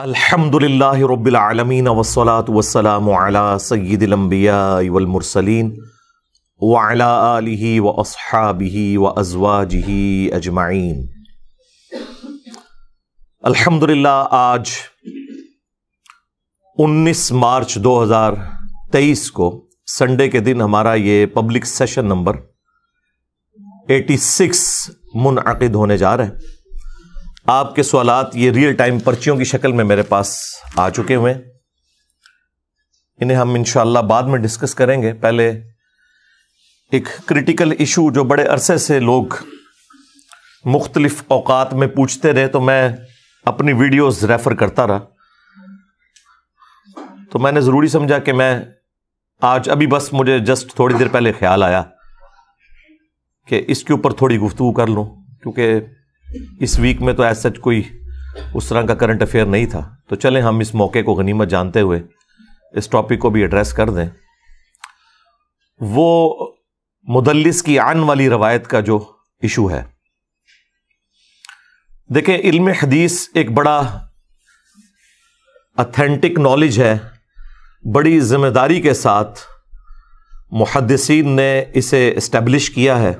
अल्हम्दुलिल्लाहि रब्बिल आलमीन वस्सलातु वस्सलामु अला सय्यिदिल अंबिया वल मुरसलीन व अला आलिहि व अस्हाबिहि व अज़वाजिहि अजमाइन अल्हम्दुलिल्लाह आज 19 मार्च 2023 को संडे के दिन हमारा ये पब्लिक सेशन नंबर 86 मुनद होने जा रहा है आपके सवालत ये रियल टाइम पर्चियों की शक्ल में मेरे पास आ चुके हुए हैं इन्हें हम इनशाला बाद में डिस्कस करेंगे पहले एक क्रिटिकल इशू जो बड़े अरसे से लोग मुख्तलिफ अवकात में पूछते रहे तो मैं अपनी वीडियोस रेफ़र करता रहा तो मैंने ज़रूरी समझा कि मैं आज अभी बस मुझे जस्ट थोड़ी देर पहले ख्याल आया कि इसके ऊपर थोड़ी गुफ्तु कर लूँ क्योंकि इस वीक में तो एज सच कोई उस तरह का करंट अफेयर नहीं था तो चलें हम इस मौके को गनीमत जानते हुए इस टॉपिक को भी एड्रेस कर दें वो मुदलिस की आन वाली रवायत का जो इशू है देखें इल्म हदीस एक बड़ा अथेंटिक नॉलेज है बड़ी जिम्मेदारी के साथ मुहदसिन ने इसे इस्टेब्लिश किया है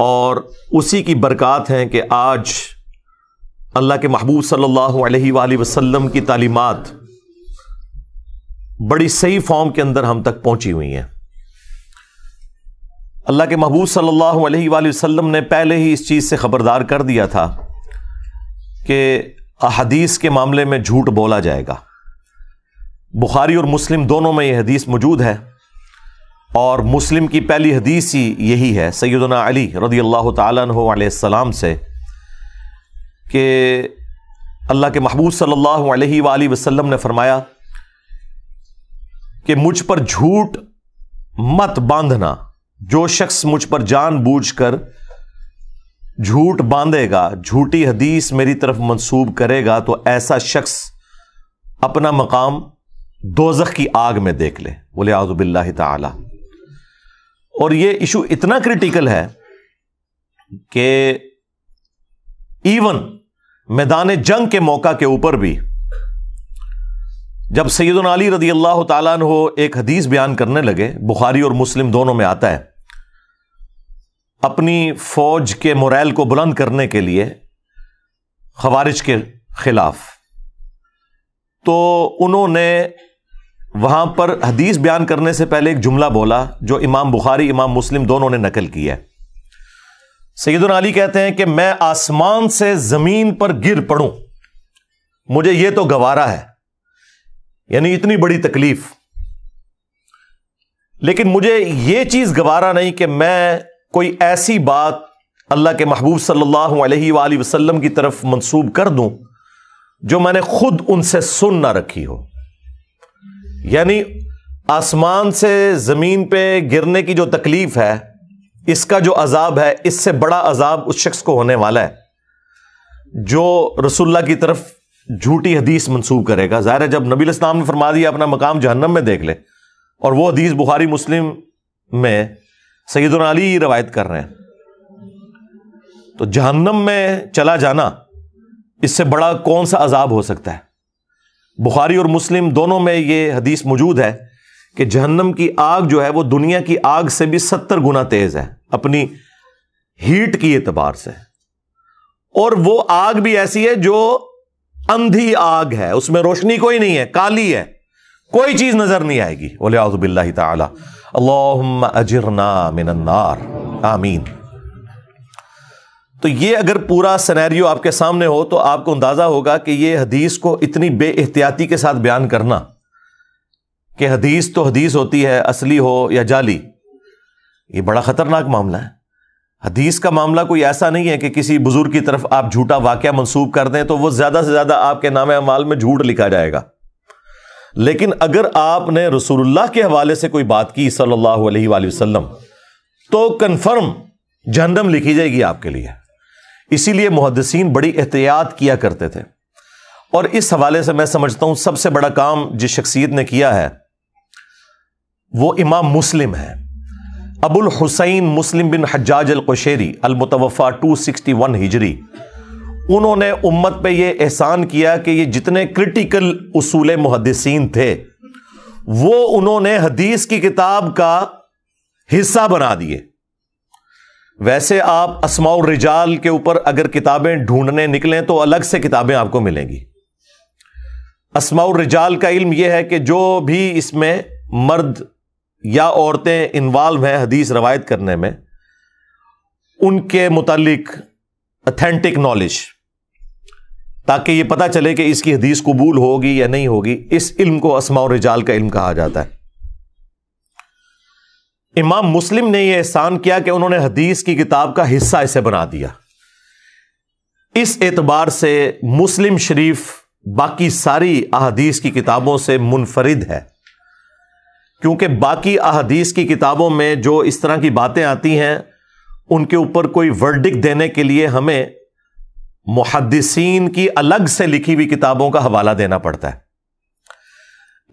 और उसी की बरक़ात हैं कि आज अल्लाह के महबूब सल्लल्लाहु अलैहि वसल्लम की तालीमत बड़ी सही फॉर्म के अंदर हम तक पहुंची हुई हैं अल्लाह के महबूब सल्लल्लाहु अलैहि वसल्लम ने पहले ही इस चीज़ से ख़बरदार कर दिया था कि अहदीस के मामले में झूठ बोला जाएगा बुखारी और मुस्लिम दोनों में यह हदीस मौजूद है और मुस्लिम की पहली हदीस ही यही है सैदना अली रदी अल्लाह तसलाम से कि अल्लाह के महबूब सल्लल्लाहु अलैहि सल्ला वसल्लम ने फरमाया कि मुझ पर झूठ मत बांधना जो शख्स मुझ पर जान बूझ कर झूठ बांधेगा झूठी हदीस मेरी तरफ मंसूब करेगा तो ऐसा शख्स अपना मकाम दोजख की आग में देख ले बोले आजुबिल्ला तला और ये इशू इतना क्रिटिकल है कि इवन मैदान जंग के मौका के ऊपर भी जब सैदन अली रदी अल्लाह तु एक हदीस बयान करने लगे बुखारी और मुस्लिम दोनों में आता है अपनी फौज के मोरल को बुलंद करने के लिए खवारिज के खिलाफ तो उन्होंने वहां पर हदीस बयान करने से पहले एक जुमला बोला जो इमाम बुखारी इमाम मुस्लिम दोनों ने नकल किया है सैदन अली कहते हैं कि मैं आसमान से जमीन पर गिर पड़ूं मुझे यह तो गवारा है यानी इतनी बड़ी तकलीफ लेकिन मुझे यह चीज गवारा नहीं कि मैं कोई ऐसी बात अल्लाह के महबूब सल्लल्लाहु अलैहि वसल्लम की तरफ मंसूब कर दूं जो मैंने खुद उनसे सुन ना रखी हो यानी आसमान से ज़मीन पे गिरने की जो तकलीफ है इसका जो अजाब है इससे बड़ा अजाब उस शख्स को होने वाला है जो रसुल्ला की तरफ झूठी हदीस मंसूब करेगा ज़ाहिर है जब नबी इस्लाम ने फरमा दिया अपना मकाम जहन्नम में देख ले और वो हदीस बुखारी मुस्लिम में सैदन रवायत कर रहे हैं तो जहन्नम में चला जाना इससे बड़ा कौन सा अजाब हो सकता है बुखारी और मुस्लिम दोनों में ये हदीस मौजूद है कि जहन्नम की आग जो है वो दुनिया की आग से भी सत्तर गुना तेज है अपनी हीट की एतबार से और वो आग भी ऐसी है जो अंधी आग है उसमें रोशनी कोई नहीं है काली है कोई चीज नजर नहीं आएगी ओलियाबिल्ला तला अजरना मिनन्नार आमीन तो ये अगर पूरा सनेरियो आपके सामने हो तो आपको अंदाज़ा होगा कि ये हदीस को इतनी बे एहतियाती के साथ बयान करना कि हदीस तो हदीस होती है असली हो या जाली ये बड़ा ख़तरनाक मामला है हदीस का मामला कोई ऐसा नहीं है कि किसी बुज़ुर्ग की तरफ आप झूठा वाक्य मंसूब कर दें तो वो ज़्यादा से ज़्यादा आपके नाम अमाल में झूठ लिखा जाएगा लेकिन अगर आपने रसूलुल्लाह के हवाले से कोई बात की सल्लल्लाहु अलैहि वसल्लम तो कन्फर्म जहनम लिखी जाएगी आपके लिए इसीलिए मुहदसिन बड़ी एहतियात किया करते थे और इस हवाले से मैं समझता हूं सबसे बड़ा काम जिस शख्सियत ने किया है वो इमाम मुस्लिम है Abul Husain Muslim bin Hajjaj al Qushayri अलमतवफ़ा टू सिक्सटी वन हिजरी उन्होंने उम्मत पर यह एहसान किया कि ये जितने क्रिटिकल असूल मुहदसिन थे वो उन्होंने हदीस की किताब का हिस्सा बना दिए वैसे आप असमाउ रिजाल के ऊपर अगर किताबें ढूंढने निकलें तो अलग से किताबें आपको मिलेंगी असमाउ रिजाल का इल्म यह है कि जो भी इसमें मर्द या औरतें इन्वॉल्व हैं हदीस रवायत करने में उनके मुतलिक अथेंटिक नॉलेज ताकि ये पता चले कि इसकी हदीस कबूल होगी या नहीं होगी इस इल्म को असमाउ रिजाल का इल्म कहा जाता है इमाम मुस्लिम ने यह एहसान किया कि उन्होंने हदीस की किताब का हिस्सा इसे बना दिया इस एतबार से मुस्लिम शरीफ बाकी सारी अहदीस की किताबों से मुनफरिद है क्योंकि बाकी अहदीस की किताबों में जो इस तरह की बातें आती हैं उनके ऊपर कोई वर्डिक देने के लिए हमें मुहदसिन की अलग से लिखी हुई किताबों का हवाला देना पड़ता है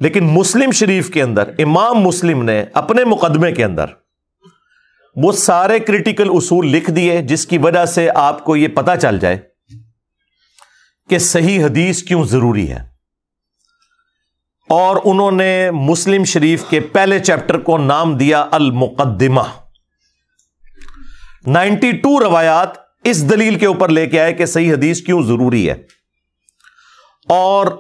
लेकिन मुस्लिम शरीफ के अंदर इमाम मुस्लिम ने अपने मुकदमे के अंदर वो सारे क्रिटिकल उसूल लिख दिए जिसकी वजह से आपको ये पता चल जाए कि सही हदीस क्यों ज़रूरी है और उन्होंने मुस्लिम शरीफ के पहले चैप्टर को नाम दिया अल मुकदमा 92 रवायात इस दलील के ऊपर लेके आए कि सही हदीस क्यों ज़रूरी है और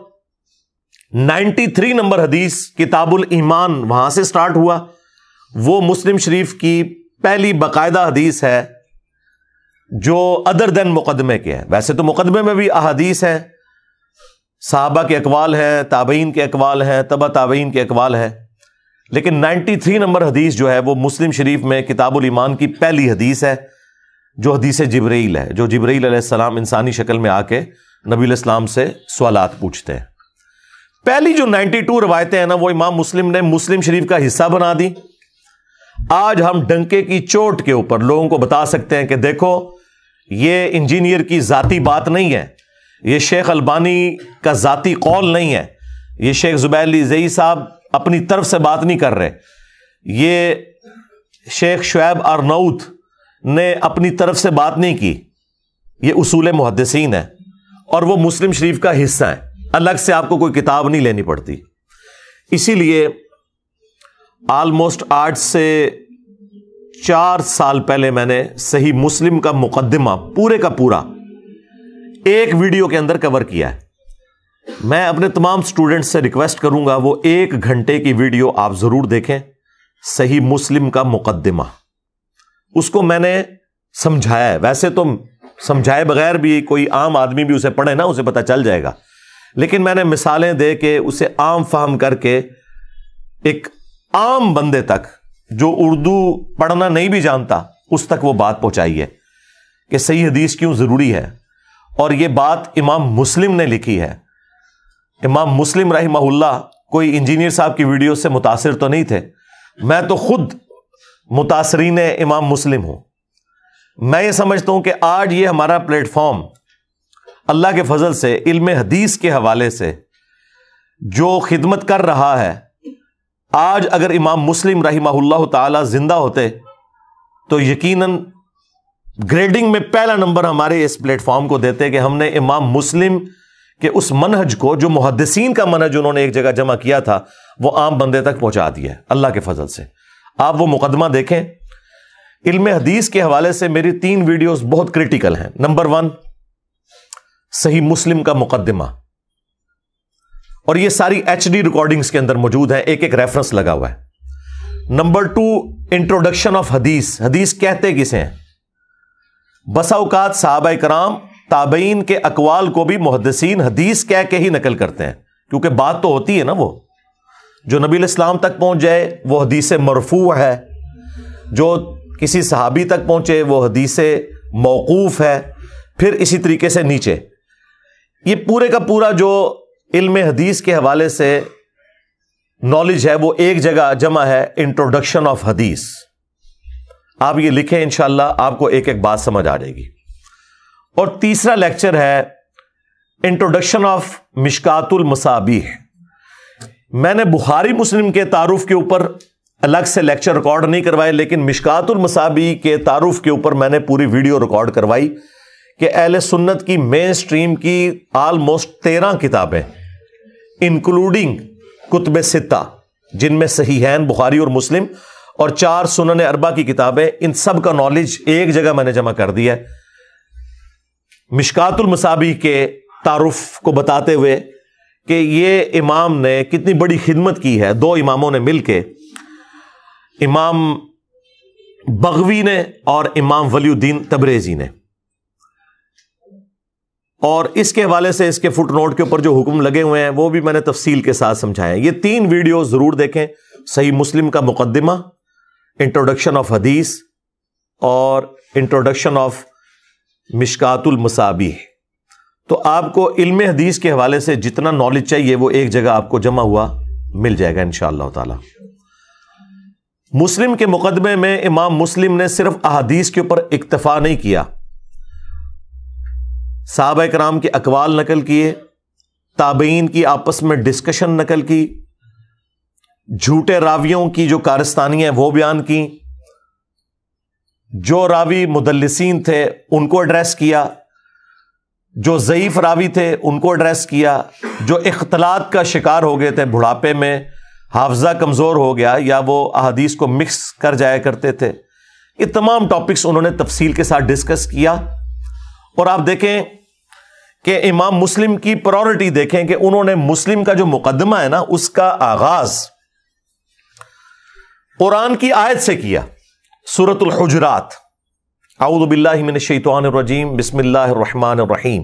थ्री नंबर हदीस किताबुल ईमान वहां से स्टार्ट हुआ वो मुस्लिम शरीफ की पहली बाकायदा हदीस है जो अदर देन मुकदमे के हैं वैसे तो मुकदमे में भी अहदीस है साहबा के अकवाल हैं ताबईन के अकवाल हैं तबा ताबीन के अकवाल है लेकिन थ्री नंबर हदीस जो है वह मुस्लिम शरीफ में किताबुल ईमान की पहली हदीस है जो हदीस जबरील है जो जबरील सलाम इंसानी शक्ल में आके नबी से सवालत पूछते हैं पहली जो 92 रवायतें हैं ना वो इमाम मुस्लिम ने मुस्लिम शरीफ का हिस्सा बना दी आज हम डंके की चोट के ऊपर लोगों को बता सकते हैं कि देखो ये इंजीनियर की जाती बात नहीं है ये शेख अलबानी का जाति कौल नहीं है ये शेख जुबैर अली जई साहब अपनी तरफ से बात नहीं कर रहे ये शेख शुएब नऊत ने अपनी तरफ से बात नहीं की ये उसूल मुहदसिन है और वो मुस्लिम शरीफ का हिस्सा है अलग से आपको कोई किताब नहीं लेनी पड़ती इसीलिए ऑलमोस्ट आठ से चार साल पहले मैंने सही मुस्लिम का मुकदमा पूरे का पूरा एक वीडियो के अंदर कवर किया है मैं अपने तमाम स्टूडेंट्स से रिक्वेस्ट करूंगा वो एक घंटे की वीडियो आप जरूर देखें सही मुस्लिम का मुकदमा उसको मैंने समझाया है वैसे तो समझाए बगैर भी कोई आम आदमी भी उसे पढ़े ना उसे पता चल जाएगा लेकिन मैंने मिसालें दे के उसे आम फहम करके एक आम बंदे तक जो उर्दू पढ़ना नहीं भी जानता उस तक वो बात पहुंचाई है कि सही हदीस क्यों ज़रूरी है और ये बात इमाम मुस्लिम ने लिखी है इमाम मुस्लिम रही महुल्ला कोई इंजीनियर साहब की वीडियो से मुतासर तो नहीं थे मैं तो खुद मुतासरीन इमाम मुस्लिम हूं मैं ये समझता हूं कि आज ये हमारा प्लेटफॉर्म अल्लाह के फजल से इल्म हदीस के हवाले से जो खिदमत कर रहा है आज अगर इमाम मुस्लिम रही ताला जिंदा होते तो यकीन ग्रेडिंग में पहला नंबर हमारे इस प्लेटफॉर्म को देते कि हमने इमाम मुस्लिम के उस मनहज को जो मुहदसिन का मनहज उन्होंने एक जगह जमा किया था वह आम बंदे तक पहुंचा दिया अल्लाह के फजल से आप वो मुकदमा देखें इल्म हदीस के हवाले से मेरी तीन वीडियोज बहुत क्रिटिकल हैं नंबर वन सही मुस्लिम का मुकदमा और ये सारी एच रिकॉर्डिंग्स के अंदर मौजूद है एक एक रेफरेंस लगा हुआ है नंबर टू इंट्रोडक्शन ऑफ हदीस हदीस कहते किसे हैं बसाओकात साहब कराम ताबेन के अकवाल को भी मुहदसिन हदीस कह के ही नकल करते हैं क्योंकि बात तो होती है ना वो जो नबी इस्लाम तक पहुंच जाए वो हदीस मरफू है जो किसी सहाबी तक पहुंचे वो हदीस मौकूफ़ है फिर इसी तरीके से नीचे ये पूरे का पूरा जो इल्म हदीस के हवाले से नॉलेज है वो एक जगह जमा है इंट्रोडक्शन ऑफ हदीस आप ये लिखें इंशाला आपको एक एक बात समझ आ जाएगी और तीसरा लेक्चर है इंट्रोडक्शन ऑफ मिशकातुल मसाबी मैंने बुखारी मुस्लिम के तारुफ के ऊपर अलग से लेक्चर रिकॉर्ड नहीं करवाए लेकिन मिशकातुल मसाबी के तारुफ के ऊपर मैंने पूरी वीडियो रिकॉर्ड करवाई कि अहले सुन्नत की मेन स्ट्रीम की आलमोस्ट तेरह किताबें इंक्लूडिंग कुतब सिता जिनमें सही सहीहैन बुखारी और मुस्लिम और चार सुनन अरबा की किताबें इन सब का नॉलेज एक जगह मैंने जमा कर दिया है मिशकातुल मसाबी के तारुफ को बताते हुए कि ये इमाम ने कितनी बड़ी खिदमत की है दो इमामों ने मिल के इमाम बगवी ने और इमाम वलीउद्दीन तबरेजी ने और इसके हवाले से इसके फुट नोट के ऊपर जो हुक्म लगे हुए हैं वो भी मैंने तफसील के साथ समझाए ये तीन वीडियो ज़रूर देखें सही मुस्लिम का मुकदमा इंट्रोडक्शन ऑफ हदीस और इंट्रोडक्शन ऑफ मिशकातुल मसाबी तो आपको इल्म हदीस के हवाले से जितना नॉलेज चाहिए वो एक जगह आपको जमा हुआ मिल जाएगा इन तला मुस्लिम के मुकदमे में इमाम मुस्लिम ने सिर्फ अहदीस के ऊपर इक्तफा नहीं किया साहब कराम के अकवाल नकल किए ताबीन की आपस में डिस्कशन नकल की झूठे रावियों की जो कारस्तानियाँ वो बयान की जो रावी मुदलसिन थे उनको एड्रेस किया जो ज़यीफ़ रावी थे उनको एड्रेस किया जो इख्तलात का शिकार हो गए थे बुढ़ापे में हाफजा कमज़ोर हो गया या वो अहदीस को मिक्स कर जाया करते थे ये तमाम टॉपिक्स उन्होंने तफसील के साथ डिस्कस किया और आप देखें कि इमाम मुस्लिम की प्रायोरिटी देखें कि उन्होंने मुस्लिम का जो मुकदमा है ना उसका आगाज कुरान की आयत से किया सूरतुल हुजरात आउदबिल्लिन शैतानरजीम बिस्मिल्लाहमानरहीम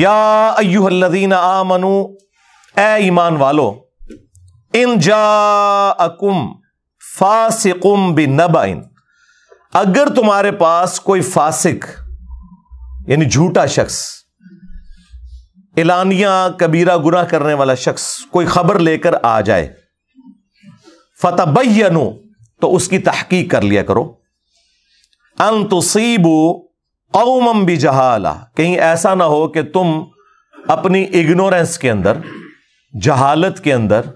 या अयुहल्लदीन आमनु ए ईमान वालो इन जाकुम फासिकुम बिन अगर तुम्हारे पास कोई फासिक यानी झूठा शख्स एलानिया कबीरा गुना करने वाला शख्स कोई खबर लेकर आ जाए फतबैनो तो उसकी तहकीक कर लिया करो अन तुसीबो कौमम भी जहाला कहीं ऐसा ना हो कि तुम अपनी इग्नोरेंस के अंदर जहालत के अंदर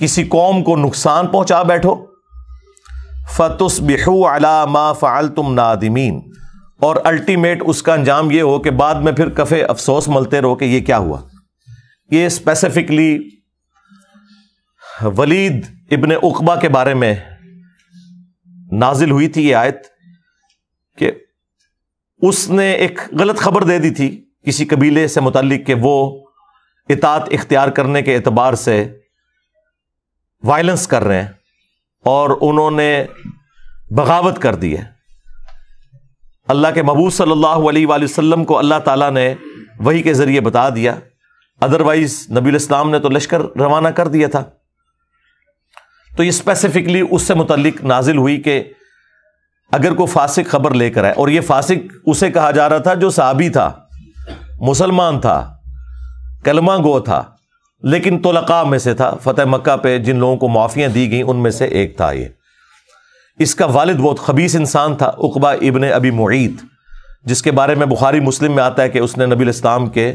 किसी कौम को नुकसान पहुंचा बैठो फतुस बिहू अला मा फ़ाल तुम नादिमीन और अल्टीमेट उसका अंजाम ये हो कि बाद में फिर कफ़े अफसोस मलते रहो कि ये क्या हुआ ये स्पेसिफिकली वलीद इबन उकबा के बारे में नाजिल हुई थी ये आयत कि उसने एक गलत खबर दे दी थी किसी कबीले से मुतलिक कि वो इतात इख्तियार करने के अतबार से वायलेंस कर रहे हैं और उन्होंने बगावत कर दी है अल्लाह के महबूब सल्लल्लाहु अलैहि वसल्लम को अल्लाह ताला ने वही के ज़रिए बता दिया अदरवाइज़ नबी इस्लाम ने तो लश्कर रवाना कर दिया था तो ये स्पेसिफिकली उससे मुतलिक नाजिल हुई कि अगर कोई फासिक खबर लेकर आए और ये फासिक उसे कहा जा रहा था जो साहबी था मुसलमान था कलमा गो था लेकिन तोलका में से था फतेह मक्का पे जिन लोगों को माफ़ियाँ दी गई उनमें से एक था ये इसका वालिद बहुत खबीस इंसान था उकबा इबन अबी मुईत जिसके बारे में बुखारी मुस्लिम में आता है कि उसने नबी इस्लाम के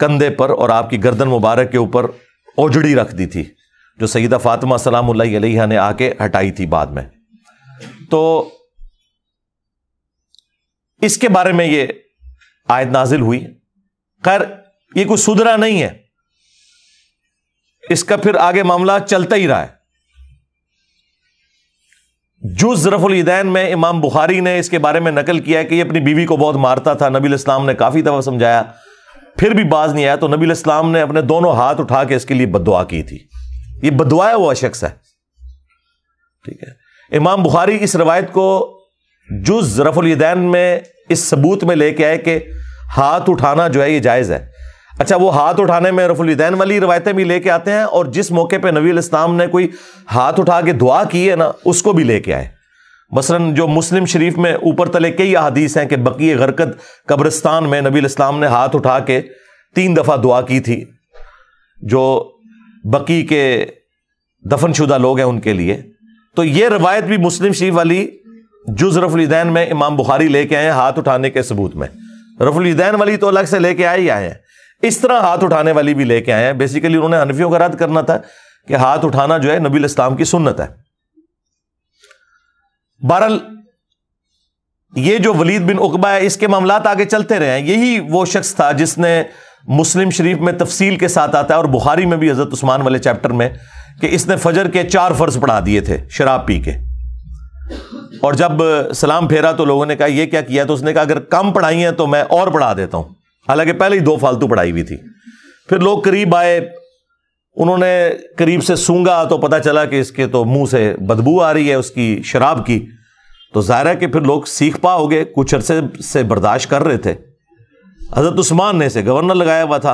कंधे पर और आपकी गर्दन मुबारक के ऊपर ओजड़ी रख दी थी जो सईदा फातिमा सलाम ने आके हटाई थी बाद में तो इसके बारे में ये आयत नाजिल हुई खैर ये कुछ सुधरा नहीं है इसका फिर आगे मामला चलता ही रहा है जुजरफुलदैन में इमाम बुखारी ने इसके बारे में नकल किया है कि ये अपनी बीवी को बहुत मारता था नबी इस्लाम ने काफ़ी दफ़ा समझाया फिर भी बाज नहीं आया तो नबी इस्लाम ने अपने दोनों हाथ उठा के इसके लिए बदुआ की थी ये बदुआया हुआ शख्स है ठीक है इमाम बुखारी इस रवायत को जुजरफुलदैन में इस सबूत में लेके आए कि हाथ उठाना जो है ये जायज़ है अच्छा वो हाथ उठाने में रफुलदैन वाली रवायतें भी लेके आते हैं और जिस मौके पर नबी इस्लाम ने कोई हाथ उठा के दुआ की है ना उसको भी लेके आए मसलन जो मुस्लिम शरीफ में ऊपर तले कई अदीस हैं कि बकी गरकत कब्रस्तान में नबी इस्लाम ने हाथ उठा के तीन दफ़ा दुआ की थी जो बकी के दफन शुदा लोग हैं उनके लिए तो ये रवायत भी मुस्लिम शरीफ वाली जुज रफुलदैन में इमाम बुखारी लेके आए हाथ उठाने के सबूत में रफुलदैन वाली तो अलग से लेके आए ही आए हैं इस तरह हाथ उठाने वाली भी लेके आए हैं बेसिकली उन्होंने हनफियों का रद्द करना था कि हाथ उठाना जो है नबी इस्लाम की सुन्नत है बहरल ये जो वलीद बिन उकबा है इसके मामला आगे चलते रहे हैं यही वो शख्स था जिसने मुस्लिम शरीफ में तफसील के साथ आता है और बुहारी में भी हजरत उस्मान वाले चैप्टर में कि इसने फजर के चार फर्ज पढ़ा दिए थे शराब पी के और जब सलाम फेरा तो लोगों ने कहा यह क्या किया तो उसने कहा अगर कम पढ़ाई है तो मैं और पढ़ा देता हूं हालांकि पहले ही दो फालतू पढ़ाई हुई थी फिर लोग करीब आए उन्होंने करीब से सूंगा तो पता चला कि इसके तो मुंह से बदबू आ रही है उसकी शराब की तो ज़ाहिर है कि फिर लोग सीख पाओगे कुछ अरसे से बर्दाश्त कर रहे थे हज़रत उस्मान ने इसे गवर्नर लगाया हुआ था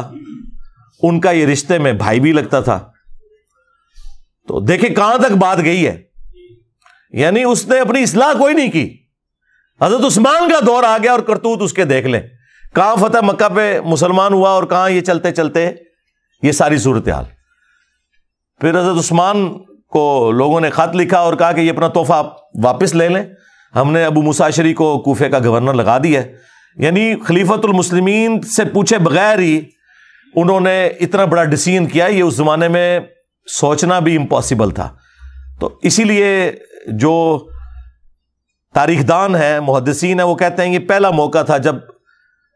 उनका ये रिश्ते में भाई भी लगता था तो देखे कहां तक बात गई है यानी उसने अपनी इसलाह कोई नहीं की हजरत उस्मान का दौर आ गया और करतूत उसके देख लें कहां फतेह मक्का पे मुसलमान हुआ और कहां ये चलते चलते ये सारी सूरत हाल फिर हजरत उस्मान को लोगों ने खत लिखा और कहा कि ये अपना तोहफा वापस ले लें हमने अबू मुसाशरी को कोफे का गवर्नर लगा दिया यानी खलीफतुल से पूछे बगैर ही उन्होंने इतना बड़ा डिसीजन किया ये उस ज़माने में सोचना भी इम्पॉसिबल था तो इसीलिए जो तारीखदान है मुहदसिन है वो कहते हैं ये पहला मौका था जब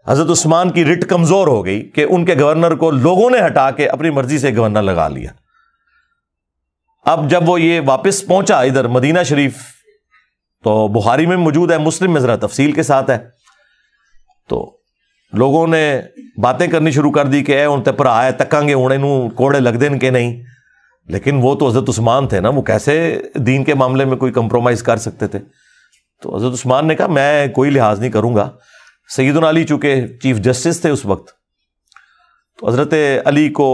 हज़रत उस्मान की रिट कमज़ोर हो गई कि उनके गवर्नर को लोगों ने हटा के अपनी मर्जी से गवर्नर लगा लिया अब जब वो ये वापस पहुंचा इधर मदीना शरीफ तो बुहारी में मौजूद है मुस्लिम में ज़रा तफसील के साथ है तो लोगों ने बातें करनी शुरू कर दी कि उन आए है उड़े नू कोड़े लग हैं के नहीं लेकिन वो तो हज़रत उस्मान थे ना वो कैसे दीन के मामले में कोई कंप्रोमाइज़ कर सकते थे तो हज़रत उस्मान ने कहा मैं कोई लिहाज नहीं करूँगा सईदन अली चूँकि चीफ जस्टिस थे उस वक्त तो हज़रत अली को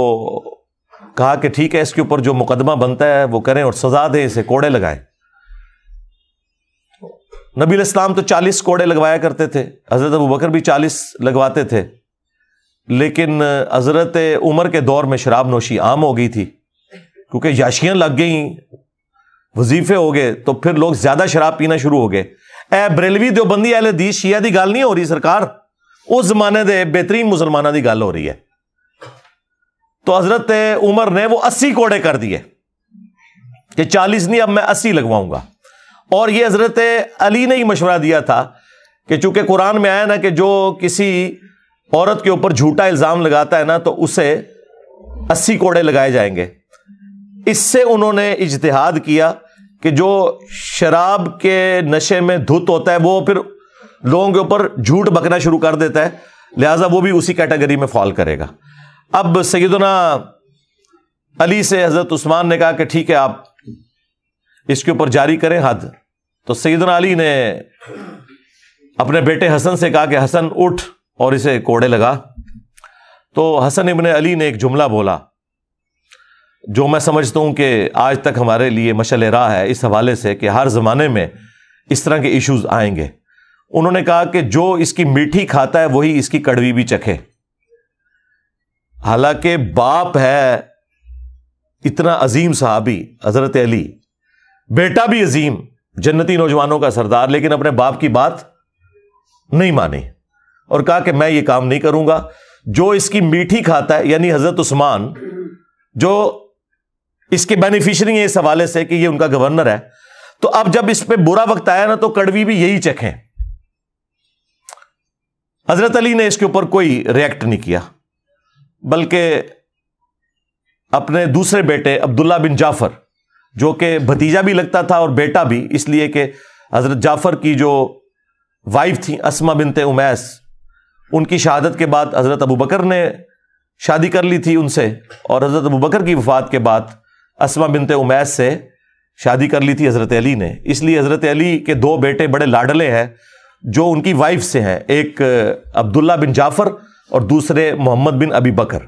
कहा कि ठीक है इसके ऊपर जो मुकदमा बनता है वो करें और सजा दें इसे कोड़े लगाए नबी इस्लाम तो 40 कोड़े लगवाया करते थे हज़रत अबू बकर भी 40 लगवाते थे लेकिन हज़रत उमर के दौर में शराब नोशी आम हो गई थी क्योंकि याशियाँ लग गई वजीफ़े हो गए तो फिर लोग ज़्यादा शराब पीना शुरू हो गए ਇਹ ਬਰੇਲਵੀ ਦਿਓਬੰਦੀ ਵਾਲੇ ਦੀ ਸ਼ੀਆ ਦੀ ਗੱਲ ਨਹੀਂ ਹੋ ਰਹੀ ਸਰਕਾਰ ਉਸ ਜ਼ਮਾਨੇ ਦੇ ਬਿਹਤਰੀਨ ਮੁਸਲਮਾਨਾਂ ਦੀ ਗੱਲ ਹੋ ਰਹੀ ਹੈ तो हजरत उमर ने वो अस्सी कोड़े कर दिए कि चालीस नहीं अब मैं अस्सी लगवाऊंगा और ये हजरत अली ने ही मशवरा दिया था कि चूंकि कुरान में आया ना कि जो किसी औरत के ऊपर झूठा इल्ज़ाम लगाता है ना तो उसे अस्सी कोड़े लगाए जाएंगे इससे उन्होंने इजतहाद किया कि जो शराब के नशे में धुत होता है वो फिर लोगों के ऊपर झूठ बकना शुरू कर देता है लिहाजा वो भी उसी कैटेगरी में फॉल करेगा अब सैदना अली से हज़रत उस्मान ने कहा कि ठीक है आप इसके ऊपर जारी करें हद तो सईदना अली ने अपने बेटे हसन से कहा कि हसन उठ और इसे कोड़े लगा तो हसन इबन अली ने एक जुमला बोला जो मैं समझता हूँ कि आज तक हमारे लिए मशल रहा है इस हवाले से कि हर ज़माने में इस तरह के इशूज आएंगे उन्होंने कहा कि जो इसकी मीठी खाता है वही इसकी कड़वी भी चखे हालांकि बाप है इतना अजीम साहबी हज़रत अली बेटा भी अजीम जन्नती नौजवानों का सरदार लेकिन अपने बाप की बात नहीं माने और कहा कि मैं ये काम नहीं करूंगा जो इसकी मीठी खाता है यानी हज़रत उस्मान जो इसके बेनिफिशरी है इस हवाले से कि ये उनका गवर्नर है तो अब जब इस पर बुरा वक्त आया ना तो कड़वी भी यही चेक हजरत अली ने इसके ऊपर कोई रिएक्ट नहीं किया बल्कि अपने दूसरे बेटे अब्दुल्ला बिन जाफर जो कि भतीजा भी लगता था और बेटा भी इसलिए कि हजरत जाफर की जो वाइफ थी असमा बिनते उमैस उनकी शहादत के बाद हजरत अबू बकर ने शादी कर ली थी उनसे और हजरत अबू बकर की वफात के बाद असमा बिनते उमैस से शादी कर ली थी हज़रत अली ने इसलिए हज़रत अली के दो बेटे बड़े लाडले हैं जो उनकी वाइफ से हैं एक अब्दुल्ला बिन जाफ़र और दूसरे मोहम्मद बिन अबी बकर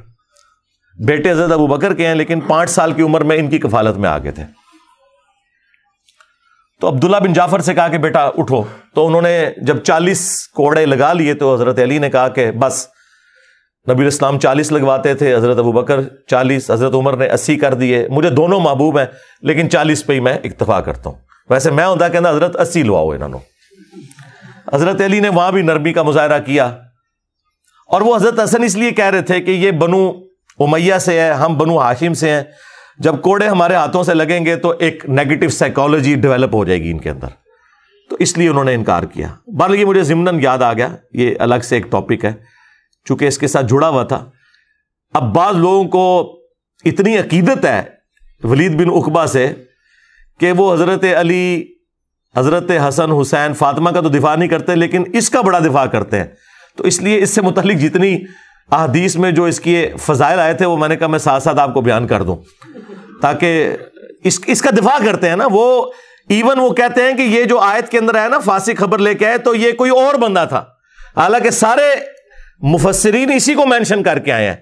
बेटे हज़रत अबू बकर के हैं लेकिन पांच साल की उम्र में इनकी कफालत में आ गए थे तो अब्दुल्ला बिन जाफ़र से कहा कि बेटा उठो तो उन्होंने जब चालीस कोड़े लगा लिए तो हज़रत अली ने कहा कि बस नबी इस्लाम चालीस लगवाते थे हज़रत अबू बकर चालीस हज़रत उमर ने अस्सी कर दिए मुझे दोनों महबूब हैं लेकिन चालीस पे ही मैं इक्तफ़ा करता हूँ वैसे मैं होता कहना हज़रत अस्सी लुआओ इन्होंने हज़रत अली ने वहाँ भी नरमी का मुजाहरा किया और वह हज़रत हसन इसलिए कह रहे थे कि ये बनु उमैया से है हम बनु हाशिम से हैं जब कोड़े हमारे हाथों से लगेंगे तो एक नेगेटिव साइकोलॉजी डेवलप हो जाएगी इनके अंदर तो इसलिए उन्होंने इनकार किया बहरहाल ये मुझे ज़िमनन याद आ गया ये अलग से एक टॉपिक है चूंकि इसके साथ जुड़ा हुआ था अब बाज लोगों को इतनी अकीदत है वलीद बिन उकबा से कि वो हज़रत अली हज़रत हसन हुसैन फातिमा का तो दिफा नहीं करते लेकिन इसका बड़ा दिफा करते हैं तो इसलिए इससे मुतलिक जितनी अहदीस में जो इसके फ़जाइल आए थे वो मैंने कहा मैं साथ साथ आपको बयान कर दूँ ताकि इस इसका दिफा करते हैं ना वो इवन वो कहते हैं कि ये जो आयत के अंदर है ना फांसी खबर लेके आए तो ये कोई और बंदा था हालांकि सारे मुफसरीन इसी को मैंशन करके आए हैं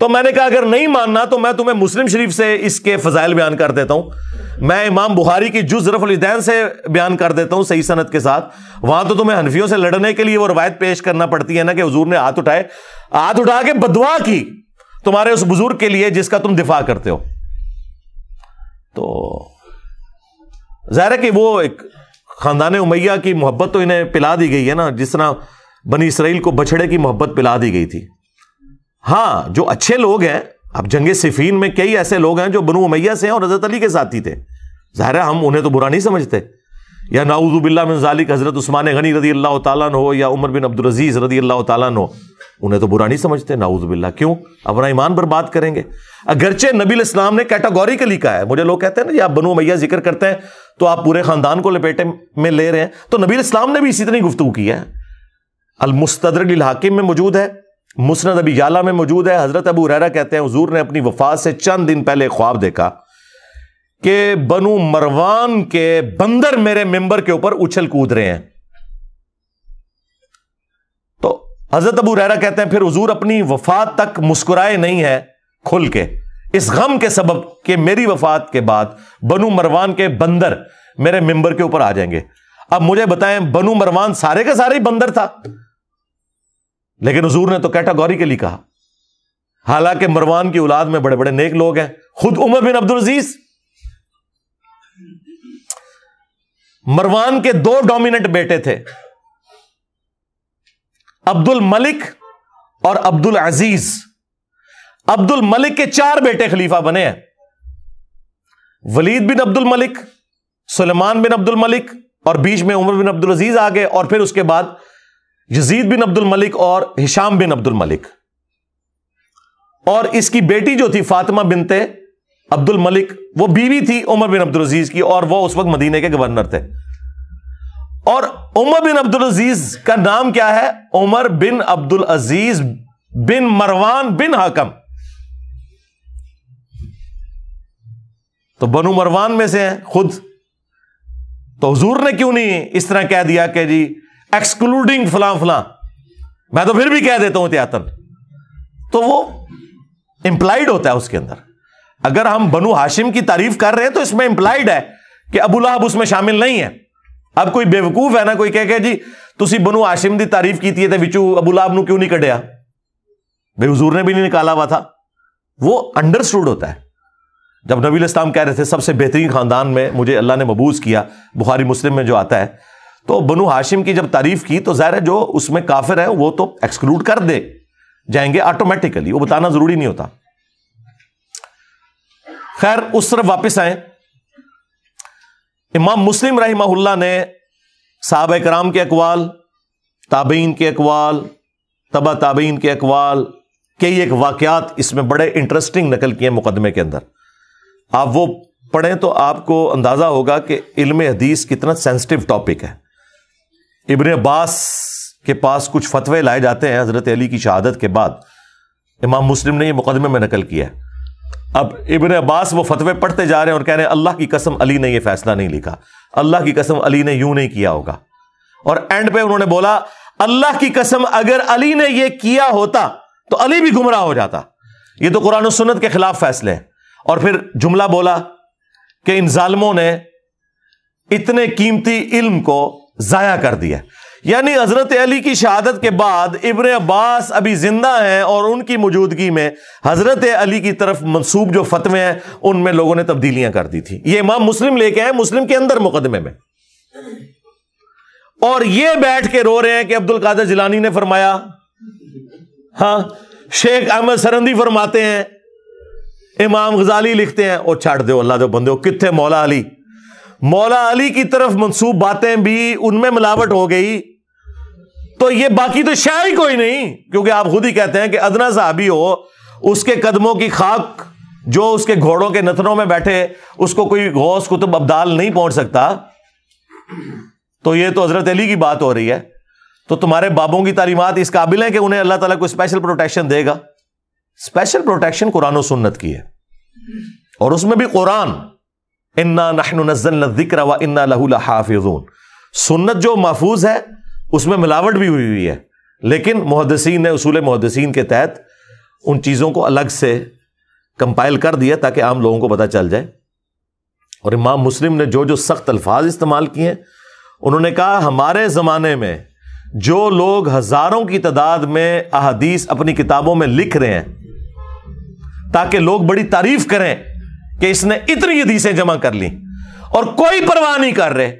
तो मैंने कहा अगर नहीं मानना तो मैं तुम्हें मुस्लिम शरीफ से इसके फजाइल बयान कर देता हूं मैं इमाम बुहारी की जुजरफलदैन से बयान कर देता हूं सही सनत के साथ वहां तो तुम्हें हनफियों से लड़ने के लिए वो रवायत पेश करना पड़ती है ना कि हजूर ने हाथ उठाए हाथ उठा के बदवा की तुम्हारे उस बुजुर्ग के लिए जिसका तुम दिफा करते हो तो जाहिर है कि वो एक खानदान उमैया की मोहब्बत तो इन्हें पिला दी गई है ना जिस तरह बनी इसराइल को बछड़े की मोहब्बत पिला दी गई थी हाँ जो अच्छे लोग हैं अब जंग सिफीन में कई ऐसे लोग हैं जो बनु उमैया से हैं और रजरत अली के साथ ही थे ज़ाहिर हम उन्हें तो बुरा नहीं समझते या नाउजुबिल्ला बिन जालिक हज़रत उस्मान गनी रदी अल्लाह तालन हो या उमर बिन अब्दुलरजीज़ रदी अल्लाह तालन हो उन्हें तो बुरा नहीं समझते नाउजुबिल्ला क्यों अपना ईमान पर बात करेंगे अगरचे नबी इस्लाम ने कैटागोरिकली कहा है मुझे लोग कहते हैं ना जी आप बनो मैया जिक्र करते हैं तो आप पूरे ख़ानदान को लपेटे में ले रहे हैं तो नबी इस्लाम ने भी इसी तरह गुफ्तू की है अलमुस्तदर हाकिम में मौजूद है मुसनद अबी याला में मौजूद है हज़रत अबू रैरा कहते हैं हजूर ने अपनी वफात से चंद दिन पहले ख्वाब देखा कि बनु मरवान के बंदर मेरे मेंबर के ऊपर उछल कूद रहे हैं तो हजरत अबू रैरा कहते हैं फिर हजूर अपनी वफात तक मुस्कुराए नहीं है खुल के इस गम के सब के मेरी वफात के बाद बनु मरवान के बंदर मेरे मेंबर के ऊपर आ जाएंगे अब मुझे बताएं बनु मरवान सारे के सारे ही बंदर था लेकिन हजूर ने तो कैटागोरी के लिए कहा हालांकि मरवान की औलाद में बड़े बड़े नेक लोग हैं खुद उमर बिन अब्दुल अजीज मरवान के दो डोमिनेंट बेटे थे अब्दुल मलिक और अब्दुल अजीज अब्दुल मलिक के चार बेटे खलीफा बने हैं वलीद बिन अब्दुल मलिक सुलेमान बिन अब्दुल मलिक और बीच में उमर बिन अब्दुल अजीज आ गए और फिर उसके बाद यजीद बिन अब्दुल मलिक और हिशाम बिन अब्दुल मलिक और इसकी बेटी जो थी फातिमा बिनते अब्दुल मलिक वो बीवी थी उमर बिन अब्दुल अजीज की और वो उस वक्त मदीने के गवर्नर थे और उमर बिन अब्दुल अजीज का नाम क्या है उमर बिन अब्दुल अजीज बिन मरवान बिन हकम तो बनु मरवान में से हैं खुद तो हजूर ने क्यों नहीं इस तरह कह दिया कि जी एक्सक्लूडिंग फलां फलां मैं तो फिर भी कह देता हूं एहतियातन तो वो इंप्लाइड होता है उसके अंदर अगर हम बनु हाशिम की तारीफ कर रहे हैं तो इसमें इंप्लाइड है कि अबू लहब उसमें शामिल नहीं है अब कोई बेवकूफ है ना कोई कह के जी ਤੁਸੀਂ ਬਨੂ हाशिम की तारीफ ਕੀਤੀ ਹੈ ਤੇ ਵਿੱਚੋਂ ਅਬੂ ਲਾਬ ਨੂੰ ਕਿਉਂ ਨਹੀਂ ਕੱਢਿਆ ने भी नहीं निकाला हुआ था वो अंडरस्टूड होता है जब नबी इस्लाम कह रहे थे सबसे बेहतरीन खानदान में मुझे अल्लाह ने मबूज किया बुखारी मुस्लिम में जो आता है तो बनु हाशिम की जब तारीफ की तो जाहिर है जो उसमें काफिर है वो तो एक्सक्लूड कर दे जाएंगे ऑटोमेटिकली वो बताना जरूरी नहीं होता खैर उस तरफ वापस आए इमाम मुस्लिम रही ने साहब कराम के अकवाल ताबीन के अकवाल तबा ताबीन के अकवाल कई एक वाकयात इसमें बड़े इंटरेस्टिंग नकल किए मुकदमे के अंदर आप वो पढ़ें तो आपको अंदाज़ा होगा कि इल्म हदीस कितना सेंसिटिव टॉपिक है इबन अब्बास के पास कुछ फतवे लाए जाते हैं हज़रत अली की शहादत के बाद इमाम मुस्लिम ने यह मुकदमे में नकल किया है अब इबन अब्बास वो फतवे पढ़ते जा रहे हैं और कह रहे हैं अल्लाह की कसम अली ने यह फैसला नहीं लिखा अल्लाह की कसम अली ने यूं नहीं किया होगा और एंड पे उन्होंने बोला अल्लाह की कसम अगर अली ने यह किया होता तो अली भी गुमराह हो जाता यह तो कुरान सुन्नत के खिलाफ फैसले हैं और फिर जुमला बोला कि इन जालमों ने इतने कीमती इल्म को ज़ाया कर दिया यानी हज़रत अली की शहादत के बाद इब्र अब्बास अभी ज़िंदा हैं और उनकी मौजूदगी में हज़रत अली की तरफ मनसूब जो फतवे हैं उनमें लोगों ने तब्दीलियां कर दी थी ये इमाम मुस्लिम लेके आए मुस्लिम के अंदर मुकदमे में और ये बैठ के रो रहे हैं कि अब्दुल कादर जिलानी ने फरमाया हाँ शेख अहमद सरंदी फरमाते हैं इमाम गजाली लिखते हैं और छाट दो अल्लाह दो बंदे कितने मौला अली मौला अली की तरफ मनसूब बातें भी उनमें मिलावट हो गई तो ये बाकी तो शायर ही कोई नहीं क्योंकि आप खुद ही कहते हैं कि अदना साहबी हो उसके कदमों की खाक जो उसके घोड़ों के नथनों में बैठे उसको कोई गौस कुतुब अब्दाल नहीं पहुंच सकता तो ये तो हजरत अली की बात हो रही है तो तुम्हारे बाबों की तालीमत इस काबिल है कि उन्हें अल्लाह तला को स्पेशल प्रोटेक्शन देगा स्पेशल प्रोटेक्शन कुरान और सुन्नत की है और उसमें भी कुरान इन्ना नहनुनजल जिक्र व सुन्नत जो महफूज है उसमें मिलावट भी हुई हुई है लेकिन मुहदसिन ने उसूल मुहदसिन के तहत उन चीज़ों को अलग से कंपाइल कर दिया ताकि आम लोगों को पता चल जाए और इमाम मुस्लिम ने जो जो सख्त अल्फाज इस्तेमाल किए उन्होंने कहा हमारे ज़माने में जो लोग हज़ारों की तादाद में अहदीस अपनी किताबों में लिख रहे हैं ताकि लोग बड़ी तारीफ करें कि इसने इतनी हदीसें जमा कर ली और कोई परवाह नहीं कर रहे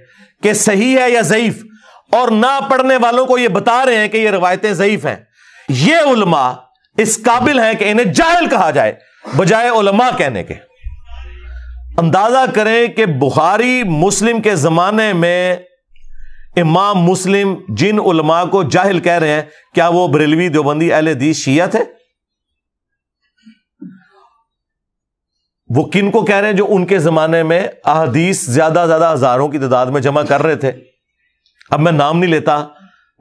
कि सही है या ज़यीफ और ना पढ़ने वालों को यह बता रहे हैं कि यह रवायतें ज़यीफ हैं यह उलमा इस काबिल है कि इन्हें जाहल कहा जाए बजाय उलमा कहने के अंदाजा करें कि बुखारी मुस्लिम के जमाने में इमाम मुस्लिम जिन उलमा को जाहिल कह रहे हैं क्या वो बरेलवी देवबंदी अहल शिया थे वो किन को कह रहे हैं जो उनके जमाने में अहदीस ज्यादा ज्यादा हजारों की तादाद में जमा कर रहे थे अब मैं नाम नहीं लेता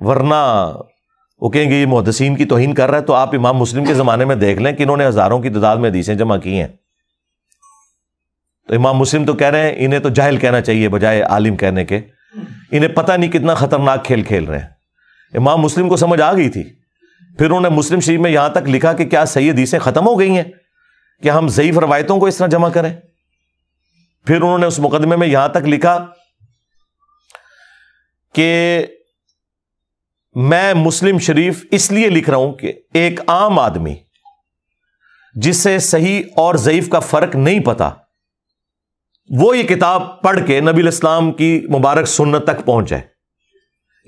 वरना वो कहेंगे ये मुहदसिन की तोहन कर रहा है तो आप इमाम मुस्लिम के ज़माने में देख लें कि इन्होंने हज़ारों की तादाद में हदीसें जमा की हैं तो इमाम मुस्लिम तो कह रहे हैं इन्हें तो जाहिल कहना चाहिए बजाय आलिम कहने के इन्हें पता नहीं कितना ख़तरनाक खेल खेल रहे हैं इमाम मुस्लिम को समझ आ गई थी फिर उन्होंने मुस्लिम शरीफ में यहां तक लिखा कि क्या सही हदीसें ख़त्म हो गई हैं कि हम ज़यीफ रवायतों को इस तरह जमा करें फिर उन्होंने उस मुकदमे में यहां तक लिखा कि मैं मुस्लिम शरीफ इसलिए लिख रहा हूं कि एक आम आदमी जिसे सही और ज़यीफ का फर्क नहीं पता वो ये किताब पढ़ के नबी इस्लाम की मुबारक सुन्नत तक पहुंच जाए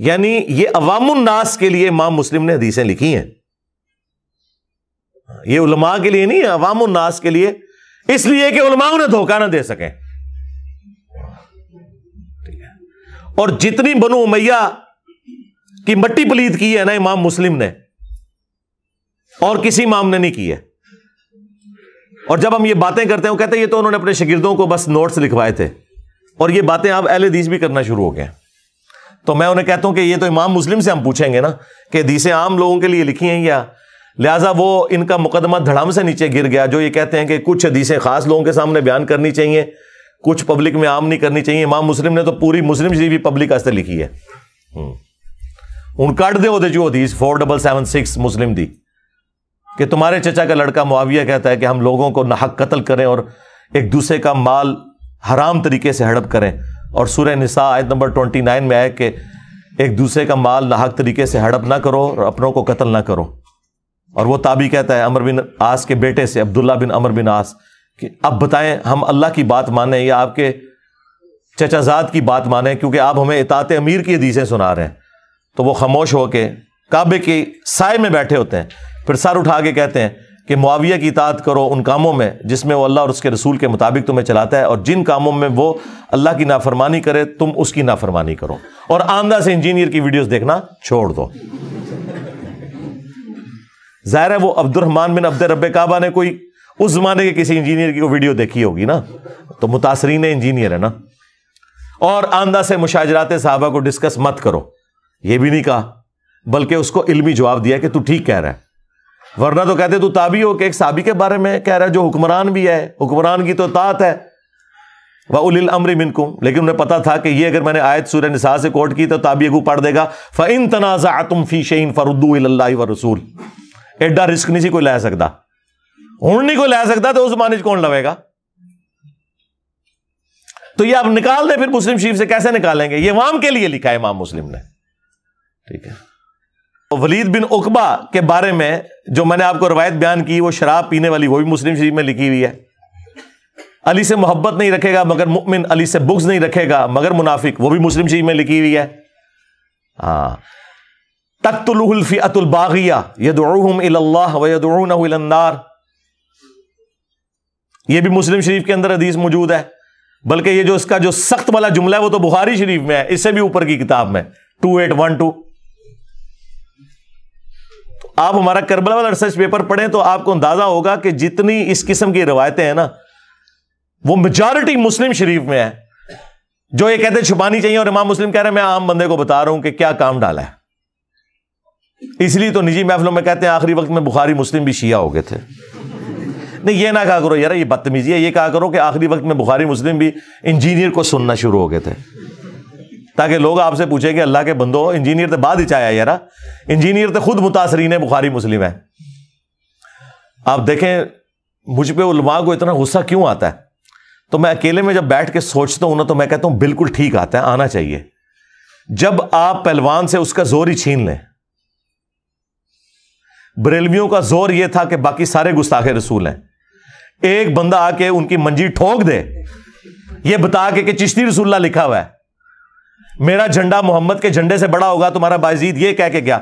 यानी ये अवामुन्नास के लिए माम मुस्लिम ने हदीसें लिखी हैं ये उलमा के लिए नहीं अवाम नास के लिए इसलिए कि उलमा उन्हें धोखा ना दे सके और जितनी बनु उमैया की मट्टी पलीत की है ना इमाम मुस्लिम ने और किसी इमाम ने नहीं की है और जब हम ये बातें करते हैं वो कहते हैं ये तो उन्होंने अपने शगिर्दों को बस नोट्स लिखवाए थे और ये बातें आप अहल हदीस भी करना शुरू हो गए तो मैं उन्हें कहता हूं कि ये तो इमाम मुस्लिम से हम पूछेंगे ना कि हदीसें आम लोगों के लिए लिखी हैं या लिहाजा वो इनका मुकदमा धड़ाम से नीचे गिर गया जो ये कहते हैं कि कुछ हदीसें खास लोगों के सामने बयान करनी चाहिए कुछ पब्लिक में आम नहीं करनी चाहिए इमाम मुस्लिम ने तो पूरी मुस्लिम शरीफ ही पब्लिक आस्ते लिखी है उन हम्म। कट दे जो हदीस four double seven six Muslim दी कि तुम्हारे चचा का लड़का मुआविया कहता है कि हम लोगों को नाहक कत्ल करें और एक दूसरे का माल हराम तरीके से हड़प करें और सूर्य निसा आयत नंबर ट्वेंटी नाइन में आए कि एक दूसरे का माल नाहक तरीके से हड़प ना करो और अपनों को कत्ल ना करो और वो ताबी कहता है अमर बिन आस के बेटे से अब्दुल्ला बिन अमर बिन आस कि अब बताएं हम अल्लाह की बात माने या आपके चचाजाद की बात माने क्योंकि आप हमें इतात अमीर की हदीसें सुना रहे हैं तो वो खामोश होकर काबे के साय में बैठे होते हैं फिर सर उठा के कहते हैं कि मुआविया की इतात करो उन कामों में जिसमें वो अल्लाह और उसके रसूल के मुताबिक तुम्हें चलाता है और जिन कामों में वो अल्लाह की नाफरमानी करे तुम उसकी नाफरमानी करो और आमदा से इंजीनियर की वीडियोज़ देखना छोड़ दो ज़ाहिर है वो अब्दुलरहमान बिन अब्द रब काबा ने कोई उस ज़माने के किसी इंजीनियर की वीडियो देखी होगी ना तो मुतासरीन इंजीनियर है ना और आंदा से मुशाजरात साहबा को डिस्कस मत करो ये भी नहीं कहा बल्कि उसको इल्मी जवाब दिया कि तू ठीक कह रहा है वरना तो कहते तू ताबी हो कि एक साबी के बारे में कह रहा है जो हुक्मरान भी है हुक्मरान की तो तात है वह उल अमर मिनकुम लेकिन उन्हें पता था कि यह अगर मैंने आयत सूर्य निसा से कोर्ट की तो ताबी को पढ़ देगा फ़ इन तनाजा तुम फ़ी शैन व रसूल ਐਡਾ ਰਿਸਕ ਨਹੀਂ ਸੀ ਕੋਈ ਲੈ ਸਕਦਾ ਹੁਣ नहीं कोई लै सकता तो उस जमाने कौन लवेगा तो ये आप निकाल दें फिर मुस्लिम शरीफ से कैसे निकालेंगे ये इमाम के लिए लिखा है इमाम मुस्लिम ने ठीक है तो वलीद बिन उकबा के बारे में जो मैंने आपको रवायत बयान की वो शराब पीने वाली वो भी मुस्लिम शरीफ में लिखी हुई है अली से मोहब्बत नहीं रखेगा मगर मुमिन अली से बुक्स नहीं रखेगा मगर मुनाफिक वो भी मुस्लिम शरीफ में लिखी हुई है हाँ तख्तुलफ़ियतुलबागिया यदूम वदूनार ये भी मुस्लिम शरीफ के अंदर हदीस मौजूद है बल्कि ये जो इसका जो सख्त वाला जुमला है वो तो बुहारी शरीफ में है इससे भी ऊपर की किताब में टू एट वन टू तो आप हमारा करबला वाला रिसर्च पेपर पढ़े तो आपको अंदाजा होगा कि जितनी इस किस्म की रवायतें हैं ना वो मेजॉरिटी मुस्लिम शरीफ में है जो ये कहते छुपानी चाहिए और इमाम मुस्लिम कह रहे हैं मैं आम बंदे को बता रहा हूं कि क्या काम डाला है इसलिए तो निजी महफलों में कहते हैं आखिरी वक्त में बुखारी मुस्लिम भी शिया हो गए थे नहीं ये ना कहा करो यार ये बदतमीजी है ये कहा करो कि आखिरी वक्त में बुखारी मुस्लिम भी इंजीनियर को सुनना शुरू हो गए थे ताकि लोग आपसे पूछे कि अल्लाह के बंदो इंजीनियर तो बाद ही चाया यार हाँ। इंजीनियर तो खुद मुतासरीन है बुखारी मुस्लिम है आप देखें मुझ पर उलमा को इतना गुस्सा क्यों आता है तो मैं अकेले में जब बैठ के सोचता हूं ना तो मैं कहता हूं बिल्कुल ठीक आता है आना चाहिए जब आप पहलवान से उसका जोर ही छीन लें बरेलवियों का जोर यह था कि बाकी सारे गुस्ताख रसूल हैं एक बंदा आके उनकी मंजी ठोक दे यह बता के कि चिश्ती रसुल्ला लिखा हुआ है मेरा झंडा मोहम्मद के झंडे से बड़ा होगा तुम्हारा बाजीद ये कह के गया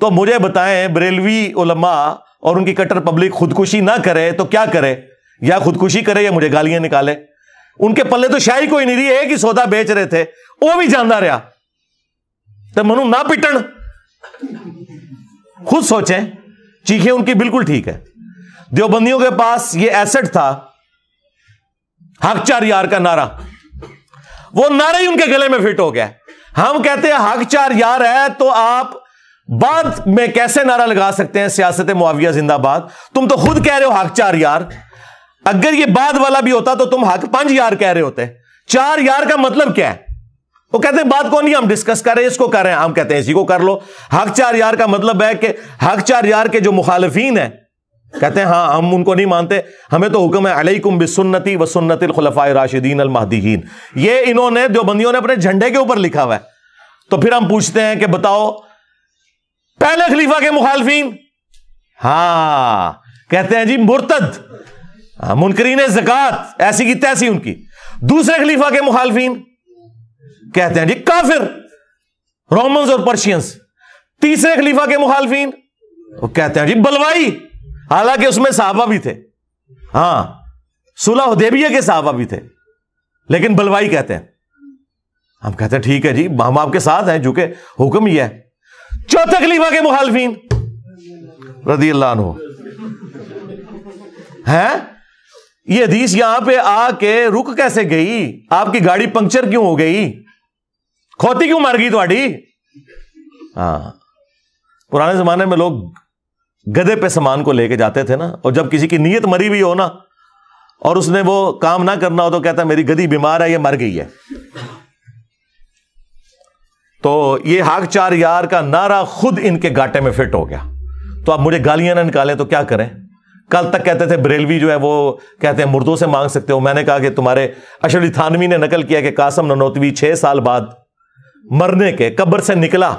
तो मुझे बताएं बरेलवी उलमा और उनकी कट्टर पब्लिक खुदकुशी ना करे तो क्या करे या खुदकुशी करे या मुझे गालियां निकाले उनके पल्ले तो शाही कोई नहीं रही एक ही सौदा बेच रहे थे वो भी जानता रहा तो मनु ना पिटन खुद सोचें चीखे उनकी बिल्कुल ठीक है देवबंदियों के पास ये एसेट था हक चार यार का नारा वो नारा ही उनके गले में फिट हो गया हम कहते हैं हक चार यार है तो आप बाद में कैसे नारा लगा सकते हैं सियासत मुआविया जिंदाबाद तुम तो खुद कह रहे हो हक चार यार अगर ये बाद वाला भी होता तो तुम हक पांच यार कह रहे होते चार यार का मतलब क्या है वो कहते हैं बात कौन नहीं हम डिस्कस कर रहे हैं इसको कर रहे हैं हम कहते हैं इसी को कर लो हक चार यार का मतलब है कि हक चार यार के जो मुखालफिन है कहते हैं हाँ हम उनको नहीं मानते हमें तो हुक्म है अलैकुम बिसन्नति व सुन्नतिल खुलफा राशिदीन अलमहदीन ये इन्होंने देवबंदियों ने अपने झंडे के ऊपर लिखा हुआ है तो फिर हम पूछते हैं कि बताओ पहले खलीफा के मुखालफिन हाँ कहते हैं जी मुर्तद हाँ, मुनकरीन जक़ात ऐसी की तैसी उनकी दूसरे खलीफा के मुखालफिन कहते हैं जी काफिर रोमन्स और पर्शियंस तीसरे खलीफा के मुखालफिन वो कहते हैं जी बलवाई हालांकि उसमें साहबा भी थे हाँ सुलह उदेबिया के साहबा भी थे लेकिन बलवाई कहते हैं हम कहते हैं ठीक है जी हम आपके साथ हैं चूंकि हुक्म ही है चौथे खलीफा के मुखालफिन रदी अल्लाह है ये हदीस यहां पे आके रुक कैसे गई आपकी गाड़ी पंक्चर क्यों हो गई खोती क्यों मर गई थोड़ी हाँ पुराने जमाने में लोग गधे पे सामान को लेके जाते थे ना और जब किसी की नीयत मरी हुई हो ना और उसने वो काम ना करना हो तो कहता मेरी गधी बीमार है ये मर गई है तो ये हाक चार यार का नारा खुद इनके गाटे में फिट हो गया तो आप मुझे गालियां ना निकालें तो क्या करें कल तक कहते थे बरेलवी जो है वो कहते हैं मुर्दों से मांग सकते हो मैंने कहा कि तुम्हारे अशरली थानवी ने नकल किया कि कासम ननोतवी छह साल बाद मरने के कब्र से निकला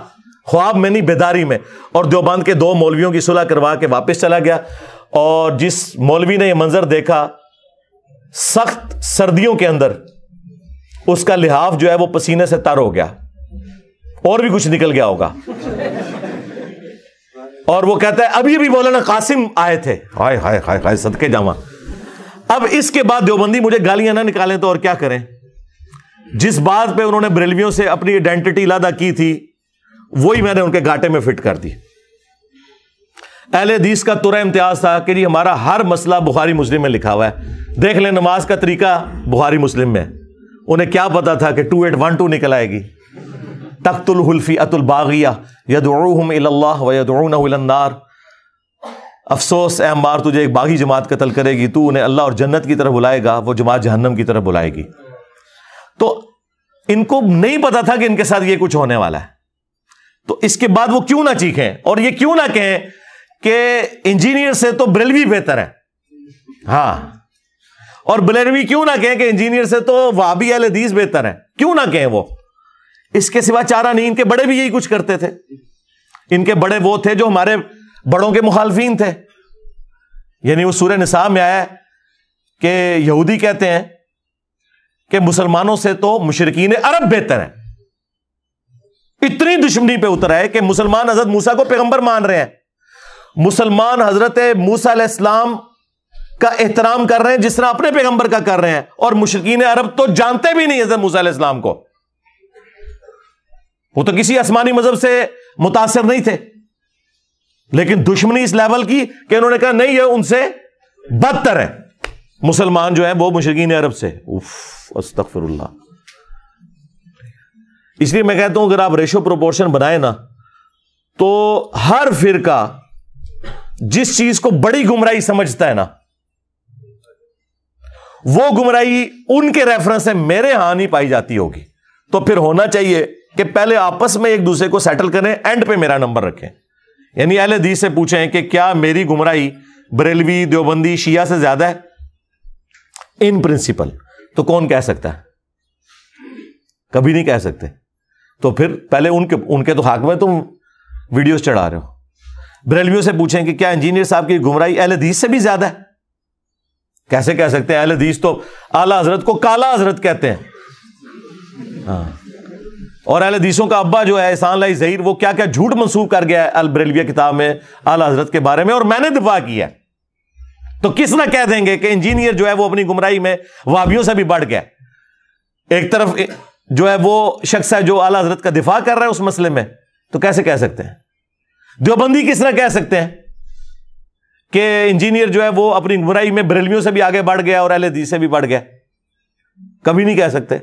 ख्वाब में नहीं बेदारी में और देवबंद के दो मौलवियों की सुलह करवा के वापस चला गया और जिस मौलवी ने यह मंजर देखा सख्त सर्दियों के अंदर उसका लिहाफ जो है वो पसीने से तर हो गया और भी कुछ निकल गया होगा और वो कहता है अभी भी मौलाना कासिम आए थे हाय हाय हाय हाय सदके जावा अब इसके बाद देवबंदी मुझे गालियां ना निकालें तो और क्या करें जिस बात पे उन्होंने बरेलवियों से अपनी आइडेंटिटी लादा की थी वही मैंने उनके घाटे में फिट कर दी अहल हदीस का तुरा इम्तियाज था कि जी हमारा हर मसला बुखारी मुस्लिम में लिखा हुआ है देख लें नमाज का तरीका बुखारी मुस्लिम में उन्हें क्या पता था कि टू एट वन टू निकल आएगी तख्तुलहल्फ़ी अतुलबागिया यदूम वदनार अफसोस ए मार तुझे एक बागी जमात कतल करेगी तू उन्हें अल्लाह और जन्नत की तरफ बुलाएगा वो जमात जहन्नम की तरफ बुलाएगी तो इनको नहीं पता था कि इनके साथ ये कुछ होने वाला है तो इसके बाद वो क्यों ना चीखें और ये क्यों ना कहें कि इंजीनियर से तो ब्रेलवी बेहतर है हाँ और ब्रेलवी क्यों ना कहें कि इंजीनियर से तो वाबी अल हदीस बेहतर है क्यों ना कहें वो इसके सिवा चारा नहीं इनके बड़े भी यही कुछ करते थे इनके बड़े वो थे जो हमारे बड़ों के मुखालफी थे यानी वो सूर्य निसाब में आया कि यहूदी कहते हैं कि मुसलमानों से तो मुशरकिन अरब बेहतर है इतनी दुश्मनी पे उतरा है कि मुसलमान हजरत मूसा को पैगंबर मान रहे हैं मुसलमान हजरत मूसा इस्लाम का एहतराम कर रहे हैं जिस तरह अपने पैगंबर का कर रहे हैं और मुशरकिन अरब तो जानते भी नहीं हजरत मूसा इस्लाम को वो तो किसी आसमानी मजहब से मुतासर नहीं थे लेकिन दुश्मनी इस लेवल की कि उन्होंने कहा नहीं ये उनसे बदतर है मुसलमान जो है वो मुशरकिन अरब से उफ अस्तफर इसलिए मैं कहता हूं अगर आप रेशो प्रोपोर्शन बनाए ना तो हर फिरका जिस चीज को बड़ी गुमराही समझता है ना वो गुमराही उनके रेफरेंस से मेरे यहां नहीं पाई जाती होगी तो फिर होना चाहिए कि पहले आपस में एक दूसरे को सेटल करें एंड पे मेरा नंबर रखें यानी अहल दी से पूछें कि क्या मेरी गुमराही बरेलवी देवबंदी शिया से ज्यादा है इन प्रिंसिपल तो कौन कह सकता है कभी नहीं कह सकते तो फिर पहले उनके उनके तो हाक में तुम वीडियोस चढ़ा रहे हो बरेलवियों से पूछें कि क्या इंजीनियर साहब की गुमराई एल हदीस से भी ज्यादा है कैसे कह सकते हैं अहल हदीस तो आला हजरत को काला हजरत कहते हैं हाँ और अहल हदीसों का अब्बा जो है एहसान लाई जहीर वो क्या क्या झूठ मंसूब कर गया है अल बरेलविया किताब में आला हजरत के बारे में और मैंने दिफा किया है तो किस ना कह देंगे कि इंजीनियर जो है वो अपनी गुमराई में वाबियों से भी बढ़ गया एक तरफ जो है वो शख्स है जो आला हजरत का दिफा कर रहा है उस मसले में तो कैसे कह सकते हैं देवबंदी किस तरह कह सकते हैं कि इंजीनियर जो है वो अपनी गुमराई में बरेलियों से भी आगे बढ़ गया और एल से भी बढ़ गया कभी नहीं कह सकते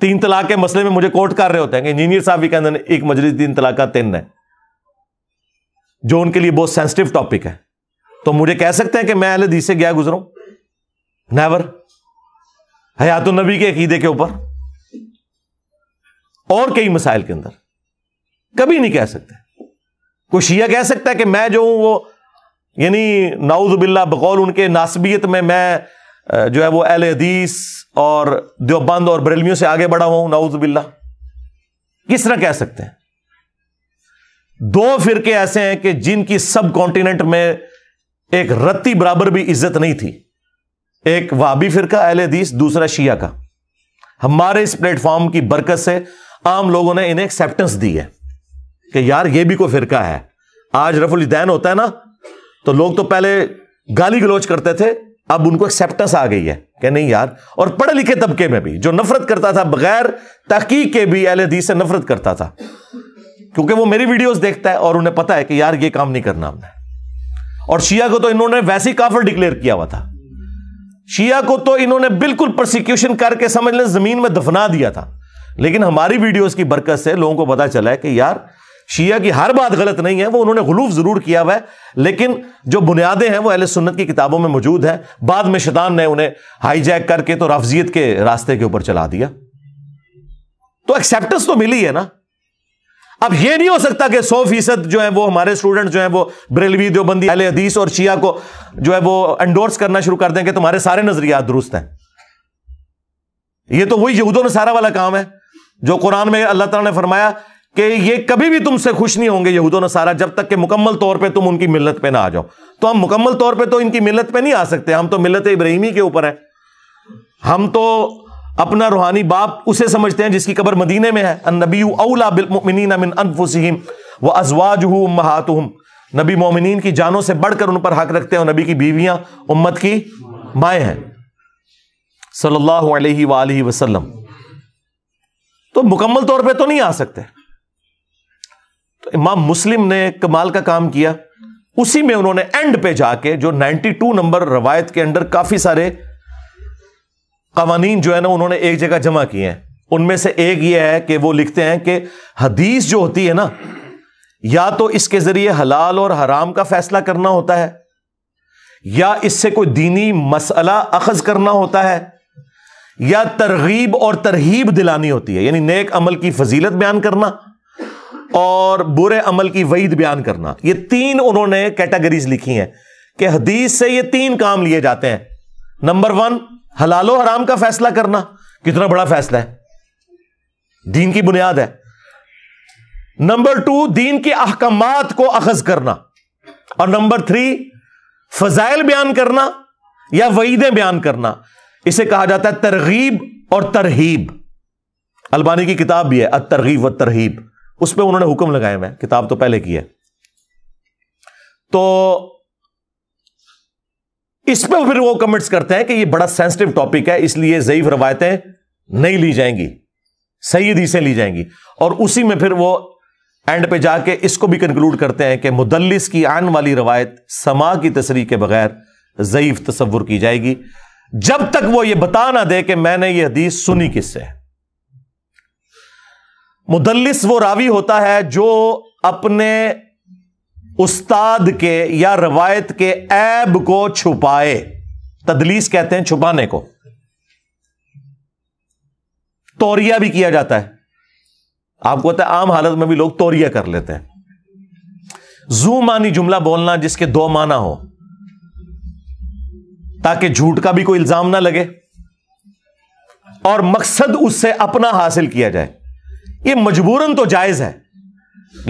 तीन तलाक के मसले में मुझे कोर्ट कर रहे होते हैं कि इंजीनियर साहब भी कहते हैं एक मजलिस तीन तलाक का तीन है जो उनके लिए बहुत सेंसिटिव टॉपिक है तो मुझे कह सकते हैं कि मैं अहल हदीस से गया गुजरा हूं हयात नबी के अकीदे के ऊपर और कई मसाइल के अंदर कभी नहीं कह सकते कोई शिया कह सकता है कि मैं जो हूं वो यानी नाउज बिल्ला बकौल उनके नासबियत में मैं जो है वो अहल हदीस और देवबंद और बरेलियों से आगे बढ़ा हुआ हूं नाउज बिल्ला किस तरह कह सकते हैं दो फिरके ऐसे हैं कि जिनकी सब कॉन्टिनेंट में एक रत्ती बराबर भी इज्जत नहीं थी एक वाबी फिरका अहल हदीस दूसरा शिया का हमारे इस प्लेटफॉर्म की बरकत से आम लोगों ने इन्हें एक्सेप्टेंस दी है कि यार ये भी कोई फिरका है आज रफुल दैन होता है ना तो लोग तो पहले गाली गलोच करते थे अब उनको एक्सेप्टेंस आ गई है कि नहीं यार और पढ़े लिखे तबके में भी जो नफरत करता था बगैर तहकीक के भी अहल हदीस से नफरत करता था क्योंकि वो मेरी वीडियोस देखता है और उन्हें पता है कि यार ये काम नहीं करना हमने और शिया को तो इन्होंने वैसे ही काफिर डिक्लेयर किया हुआ था शिया को तो इन्होंने बिल्कुल प्रोसिक्यूशन करके समझ लें जमीन में दफना दिया था लेकिन हमारी वीडियोस की बरकत से लोगों को पता चला है कि यार शिया की हर बात गलत नहीं है वो उन्होंने गलूफ जरूर किया हुआ है लेकिन जो बुनियादें हैं वो अहले सुन्नत की किताबों में मौजूद है बाद में शैतान ने उन्हें हाईजैक करके तो रफजियत के रास्ते के ऊपर चला दिया तो एक्सेप्टेंस तो मिली है ना अब ये नहीं हो सकता कि सौ फीसद जो है वो हमारे स्टूडेंट जो है वो ब्रेलवी देवबंदी अहले हदीस और शिया को जो है वो एंडोर्स करना शुरू कर दें कि तुम्हारे सारे नजरियात दुरुस्त हैं ये तो वही यहूदों ने सारा वाला काम है जो कुरान में अल्लाह तला ने फरमाया कि ये कभी भी तुमसे खुश नहीं होंगे यहूदों ने सारा जब तक कि मुकम्मल तौर पर तुम उनकी मिलत पर ना आ जाओ तो हम मुकम्मल तौर पर तो इनकी मिलत पर नहीं आ सकते हम तो मिलत इब्राहिमी के ऊपर हैं हम तो अपना रूहानी बाप उसे समझते हैं जिसकी कबर मदीने में है नबी अला बिलमिन व अजवाज हु महातुम नबी मोमिन की जानों से बढ़कर उन पर हक रखते हैं और नबी की बीवियां उम्मत की माए हैं सल्लल्लाहु अलैहि वालैहि वसल्लम तो मुकम्मल तौर पे तो नहीं आ सकते तो इमाम मुस्लिम ने कमाल का काम किया उसी में उन्होंने एंड पे जाके जो 92 नंबर रवायत के अंदर काफी सारे कवानीन जो है ना उन्होंने एक जगह जमा किए हैं उनमें से एक ये है कि वो लिखते हैं कि हदीस जो होती है ना या तो इसके जरिए हलाल और हराम का फैसला करना होता है या इससे कोई दीनी मसला अखज करना होता है या तरगीब और तरहीब दिलानी होती है यानी नेक अमल की फजीलत बयान करना और बुरे अमल की वईद बयान करना यह तीन उन्होंने कैटेगरीज लिखी हैं कि हदीस से ये तीन काम लिए जाते हैं नंबर वन हलालो हराम का फैसला करना कितना बड़ा फैसला है दीन की बुनियाद है नंबर टू दीन के अहकाम को अखज करना और नंबर थ्री फजाइल बयान करना या वईदे बयान करना इसे कहा जाता है तरगीब और तरहीब अलबानी की किताब भी है अ तरगीब व तरहीब उस पर उन्होंने हुक्म लगाया मैं किताब तो पहले की है तो इस पर फिर वो कमेंट्स करते हैं कि ये बड़ा सेंसिटिव टॉपिक है इसलिए जयीफ रवायतें नहीं ली जाएंगी सही से ली जाएंगी और उसी में फिर वो एंड पे जाके इसको भी कंक्लूड करते हैं कि मुदलिस की आन वाली रवायत समा की तस्री के बगैर जयीफ तस्वुर की जाएगी जब तक वो ये बता ना दे कि मैंने ये हदीस सुनी किससे मुदलिस वो रावी होता है जो अपने उस्ताद के या रवायत के ऐब को छुपाए तदलीस कहते हैं छुपाने को तोरिया भी किया जाता है आपको पता है आम हालत में भी लोग तोरिया कर लेते हैं जू मानी जुमला बोलना जिसके दो माना हो ताकि झूठ का भी कोई इल्जाम ना लगे और मकसद उससे अपना हासिल किया जाए यह मजबूरन तो जायज है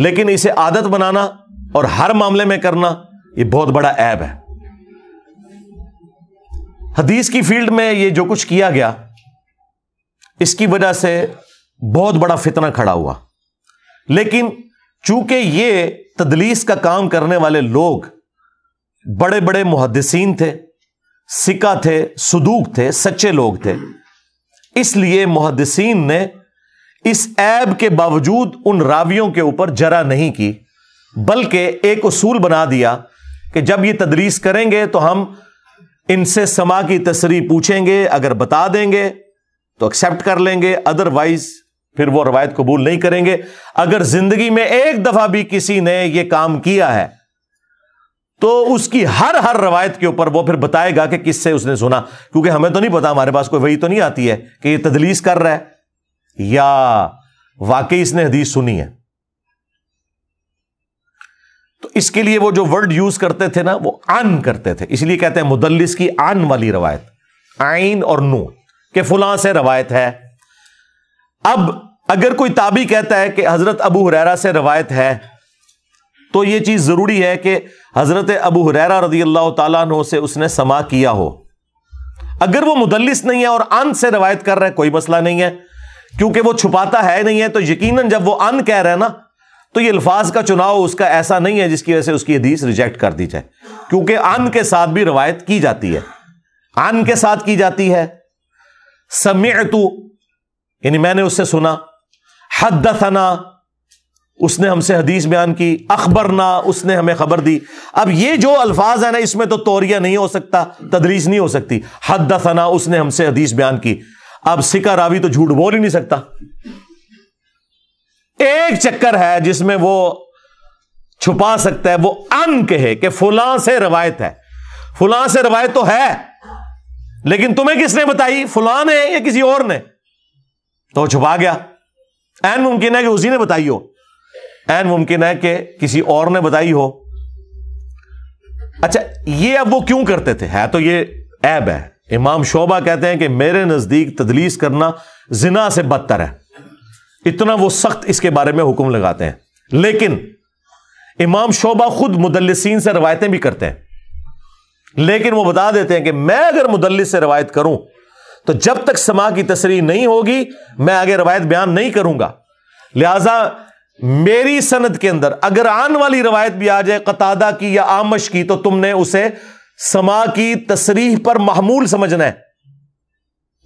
लेकिन इसे आदत बनाना और हर मामले में करना ये बहुत बड़ा ऐब है हदीस की फील्ड में ये जो कुछ किया गया इसकी वजह से बहुत बड़ा फितना खड़ा हुआ लेकिन चूंकि ये तदलीस का काम करने वाले लोग बड़े बड़े मुहदसिन थे सिका थे सदूक थे सच्चे लोग थे इसलिए मुहदसिन ने इस ऐब के बावजूद उन रावियों के ऊपर जरा नहीं की बल्कि एक उसूल बना दिया कि जब ये तदरीस करेंगे तो हम इनसे समा की तस्री पूछेंगे अगर बता देंगे तो एक्सेप्ट कर लेंगे अदरवाइज फिर वो रवायत कबूल नहीं करेंगे अगर जिंदगी में एक दफा भी किसी ने ये काम किया है तो उसकी हर हर रवायत के ऊपर वो फिर बताएगा कि किससे उसने सुना क्योंकि हमें तो नहीं पता हमारे पास कोई वही तो नहीं आती है कि ये तदलीस कर रहा है या वाकई इसने हदीस सुनी है तो इसके लिए वो जो वर्ड यूज करते थे ना वो आन करते थे इसलिए कहते हैं मुदलिस की आन वाली रवायत आइन और नू के फुला से रवायत है अब अगर कोई ताबी कहता है कि हजरत अबू हुरैरा से रवायत है तो ये चीज जरूरी है कि हजरत अबू हुरैरा रजी अल्लाह तु से उसने समा किया हो अगर वो मुदलिस नहीं है और अन से रवायत कर रहा है कोई मसला नहीं है क्योंकि वो छुपाता है नहीं है तो यकीनन जब वो अन कह रहा है ना तो ये अल्फाज का चुनाव उसका ऐसा नहीं है जिसकी वजह से उसकी हदीस रिजेक्ट कर दी जाए क्योंकि अन के साथ भी रवायत की जाती है अन के साथ की जाती है समय तू यानी मैंने उससे सुना हद उसने हमसे हदीस बयान की अखबर ना उसने हमें खबर दी अब ये जो अल्फाज है ना इसमें तो तोरिया नहीं हो सकता तदरीस नहीं हो सकती हद उसने हमसे हदीस बयान की अब सिका रावी तो झूठ बोल ही नहीं सकता एक चक्कर है जिसमें वो छुपा सकता है वो अन कहे कि फुला से रवायत है फुला से रवायत तो है लेकिन तुम्हें किसने बताई फुला ने या किसी और ने तो छुपा गया एन मुमकिन है कि उसी ने बताई हो एन मुमकिन है कि किसी और ने बताई हो अच्छा ये अब वो क्यों करते थे है तो ये ऐब है इमाम शोभा कहते हैं कि मेरे नजदीक तदलीस करना जिना से बदतर है इतना वो सख्त इसके बारे में हुक्म लगाते हैं लेकिन इमाम शोबा खुद मुदलसिन से रवायतें भी करते हैं लेकिन वो बता देते हैं कि मैं अगर मुदलिस से रवायत करूं तो जब तक समा की तस्री नहीं होगी मैं आगे रवायत बयान नहीं करूंगा लिहाजा मेरी सनत के अंदर अगर आन वाली रवायत भी आ जाए कतादा की या आमश की तो तुमने उसे समा की तस्रीह पर महमूल समझना है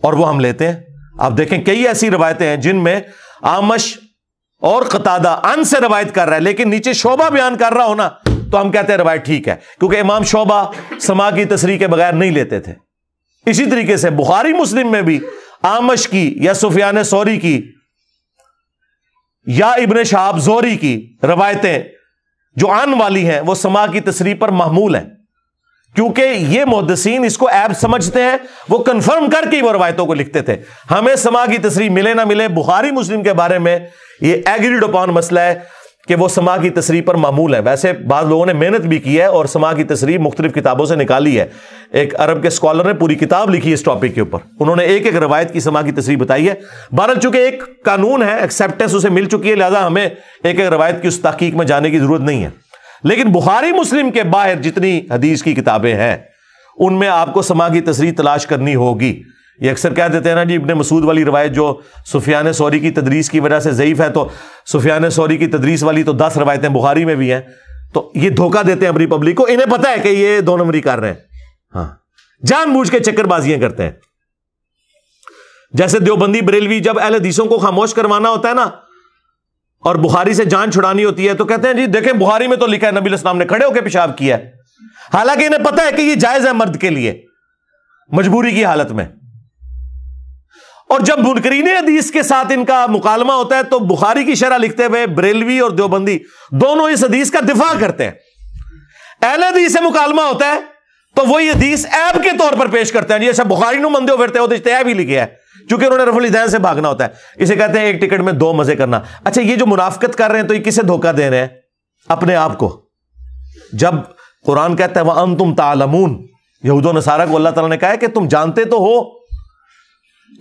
और वह हम लेते हैं आप देखें कई ऐसी रवायतें हैं जिनमें आमश और कतादा अन से रवायत कर रहा है लेकिन नीचे शोभा बयान कर रहा हो ना तो हम कहते हैं रवायत ठीक है क्योंकि इमाम शोभा समा की तस्री के बगैर नहीं लेते थे इसी तरीके से बुखारी मुस्लिम में भी आमश की या सुफियान सौरी की या इबन शाहब जोरी की रवायतें जो आन वाली हैं वो समा की तस्री पर मामूल हैं क्योंकि ये मुहदसिन इसको ऐब समझते हैं वो कंफर्म करके वो रवायतों को लिखते थे हमें समा की तस्री मिले ना मिले बुखारी मुस्लिम के बारे में ये एग्रीड अपॉन मसला है कि वो समा की तस्री पर मामूल है वैसे बाद लोगों ने मेहनत भी की है और समा की तस्री मुख्तलिफ किताबों से निकाली है एक अरब के स्कॉलर ने पूरी किताब लिखी इस टॉपिक के ऊपर उन्होंने एक एक रवायत की समा की तस्री बताई है बहरल चूंकि एक कानून है एक्सेप्टेंस उसे मिल चुकी है लिहाजा हमें एक एक रवायत की उस तहकीक में जाने की जरूरत नहीं है लेकिन बुखारी मुस्लिम के बाहर जितनी हदीस की किताबें हैं उनमें आपको समा की तस्री तलाश करनी होगी ये अक्सर कह देते हैं ना जी इबन मसूद वाली रवायत जो सुफियान सौरी की तदरीस की वजह से ज़यीफ़ है तो सुफियान सौरी की तदरीस वाली तो दस रवायतें बुखारी में भी हैं तो ये धोखा देते हैं अपनी पब्लिक को इन्हें पता है कि ये दो नंबरी कर रहे हैं हाँ जानबूझ के चक्करबाजियां करते हैं जैसे देवबंदी बरेलवी जब अहल हदीसों को खामोश करवाना होता है ना और बुखारी से जान छुड़ानी होती है तो कहते हैं जी देखें बुखारी में तो लिखा है नबी इस्लाम ने खड़े होकर पेशाब किया है हालांकि इन्हें पता है कि यह जायज है मर्द के लिए मजबूरी की हालत में और जब बुनकरीन हदीस के साथ इनका मुकालमा होता है तो बुखारी की शरह लिखते हुए बरेलवी और देवबंदी दोनों इस हदीस का दिफा करते हैं एल हदीस से मुकालमा होता है तो वही हदीस ऐब के तौर पर पेश करते हैं जैसे अच्छा, बुखारी नु मंदे फिरते हो ऐब तो ही लिखे है क्योंकि उन्होंने रफुल जहन से भागना होता है इसे कहते हैं एक टिकट में दो मजे करना अच्छा ये जो मुनाफ्त कर रहे हैं तो ये किसे धोखा दे रहे हैं अपने आप को जब कुरान कहते हैं वह अन तुम तालमून यहूदो नसारा को अल्लाह तला ने कहा कि तुम जानते तो हो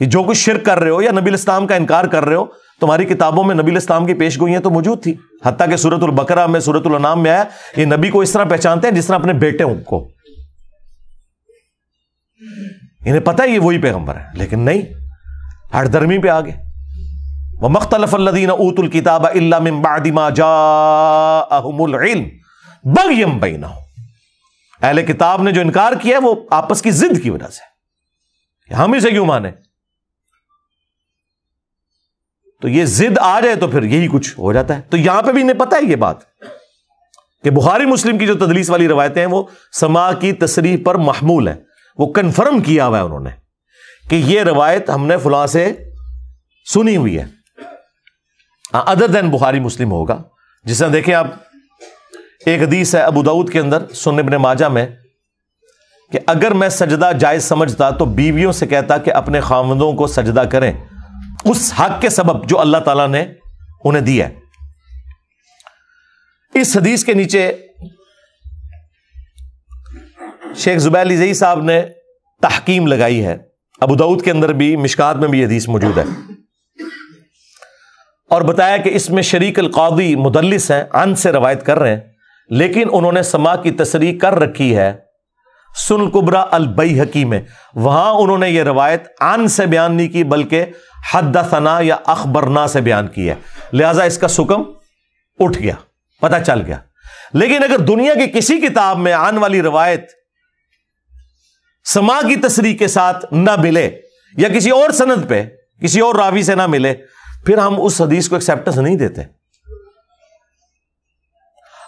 ये जो कुछ शिर कर रहे हो या नबी इस्लाम का इनकार कर रहे हो तुम्हारी किताबों में नबील इस्लाम की पेश गोईया तो मौजूद थी हत्या कि सूरत बकरा में सूरत में आया ये नबी को इस तरह पहचानते हैं जिस तरह अपने बेटे को इन्हें पता है ये वही पैगंबर है लेकिन नहीं हर धर्मी पे आ गए वह मख्तलफल्लिन ऊतुल किताब अल्लादिमा बगयम बैना अहले किताब ने जो इनकार किया है वो आपस की जिद की वजह से हम इसे क्यों माने तो ये जिद आ जाए तो फिर यही कुछ हो जाता है तो यहां पे भी इन्हें पता है ये बात कि बुहारी मुस्लिम की जो तदलीस वाली रवायतें हैं वो समा की तस्री पर महमूल है वो कन्फर्म किया हुआ है उन्होंने कि ये रवायत हमने फुला से सुनी हुई है अदर देन बुहारी मुस्लिम होगा जिसमें देखें आप एक हदीस है अबू दाऊद के अंदर सुनबन माजा में कि अगर मैं सजदा जायज समझता तो बीवियों से कहता कि अपने खामदों को सजदा करें उस हक के सबब जो अल्लाह तला ने उन्हें दिया है इस हदीस के नीचे शेख जुबैर जई साहब ने तहकीम लगाई है अबू दाऊद के अंदर भी मिशकात में भी हदीस मौजूद है और बताया कि इसमें शरीक अलकादी मुदलिस हैं अन से रवायत कर रहे हैं लेकिन उन्होंने समा की तस्री कर रखी है सुन कुबरा अलबई हकी में वहां उन्होंने यह रवायत आन से बयान नहीं की बल्कि हद हदसना या अखबरना से बयान की है लिहाजा इसका सुकम उठ गया पता चल गया लेकिन अगर दुनिया की किसी किताब में आन वाली रवायत समा की तस्री के साथ ना मिले या किसी और सनद पे किसी और रावी से ना मिले फिर हम उस हदीस को एक्सेप्टेंस नहीं देते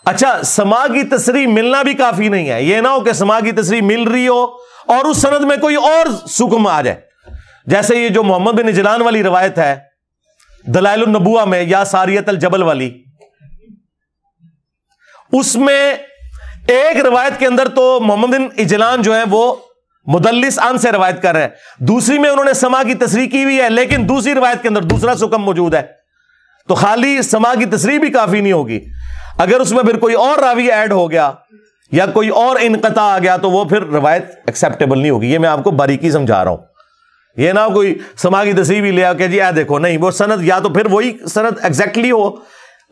अच्छा समा की तस्री मिलना भी काफी नहीं है यह ना हो कि समा की तस्री मिल रही हो और उस सनद में कोई और सुकुम आ जाए जैसे ये जो मोहम्मद बिन इजलान वाली रवायत है दलाइल नबुआ में या सारियत अल जबल वाली उसमें एक रिवायत के अंदर तो मोहम्मद बिन इजलान जो है वो मुदलिस आन से रवायत कर रहे हैं दूसरी में उन्होंने समा की तस्री की हुई है लेकिन दूसरी रवायत के अंदर दूसरा सुकम मौजूद है तो खाली समा की तस्री भी काफी नहीं होगी अगर उसमें फिर कोई और रावी एड हो गया या कोई और इनकता आ गया तो वो फिर रवायत एक्सेप्टेबल नहीं होगी ये मैं आपको बारीकी समझा रहा हूं ये ना कोई समा की तस्वीर भी ले जी आ देखो नहीं वो सनद या तो फिर वही सनद एग्जैक्टली हो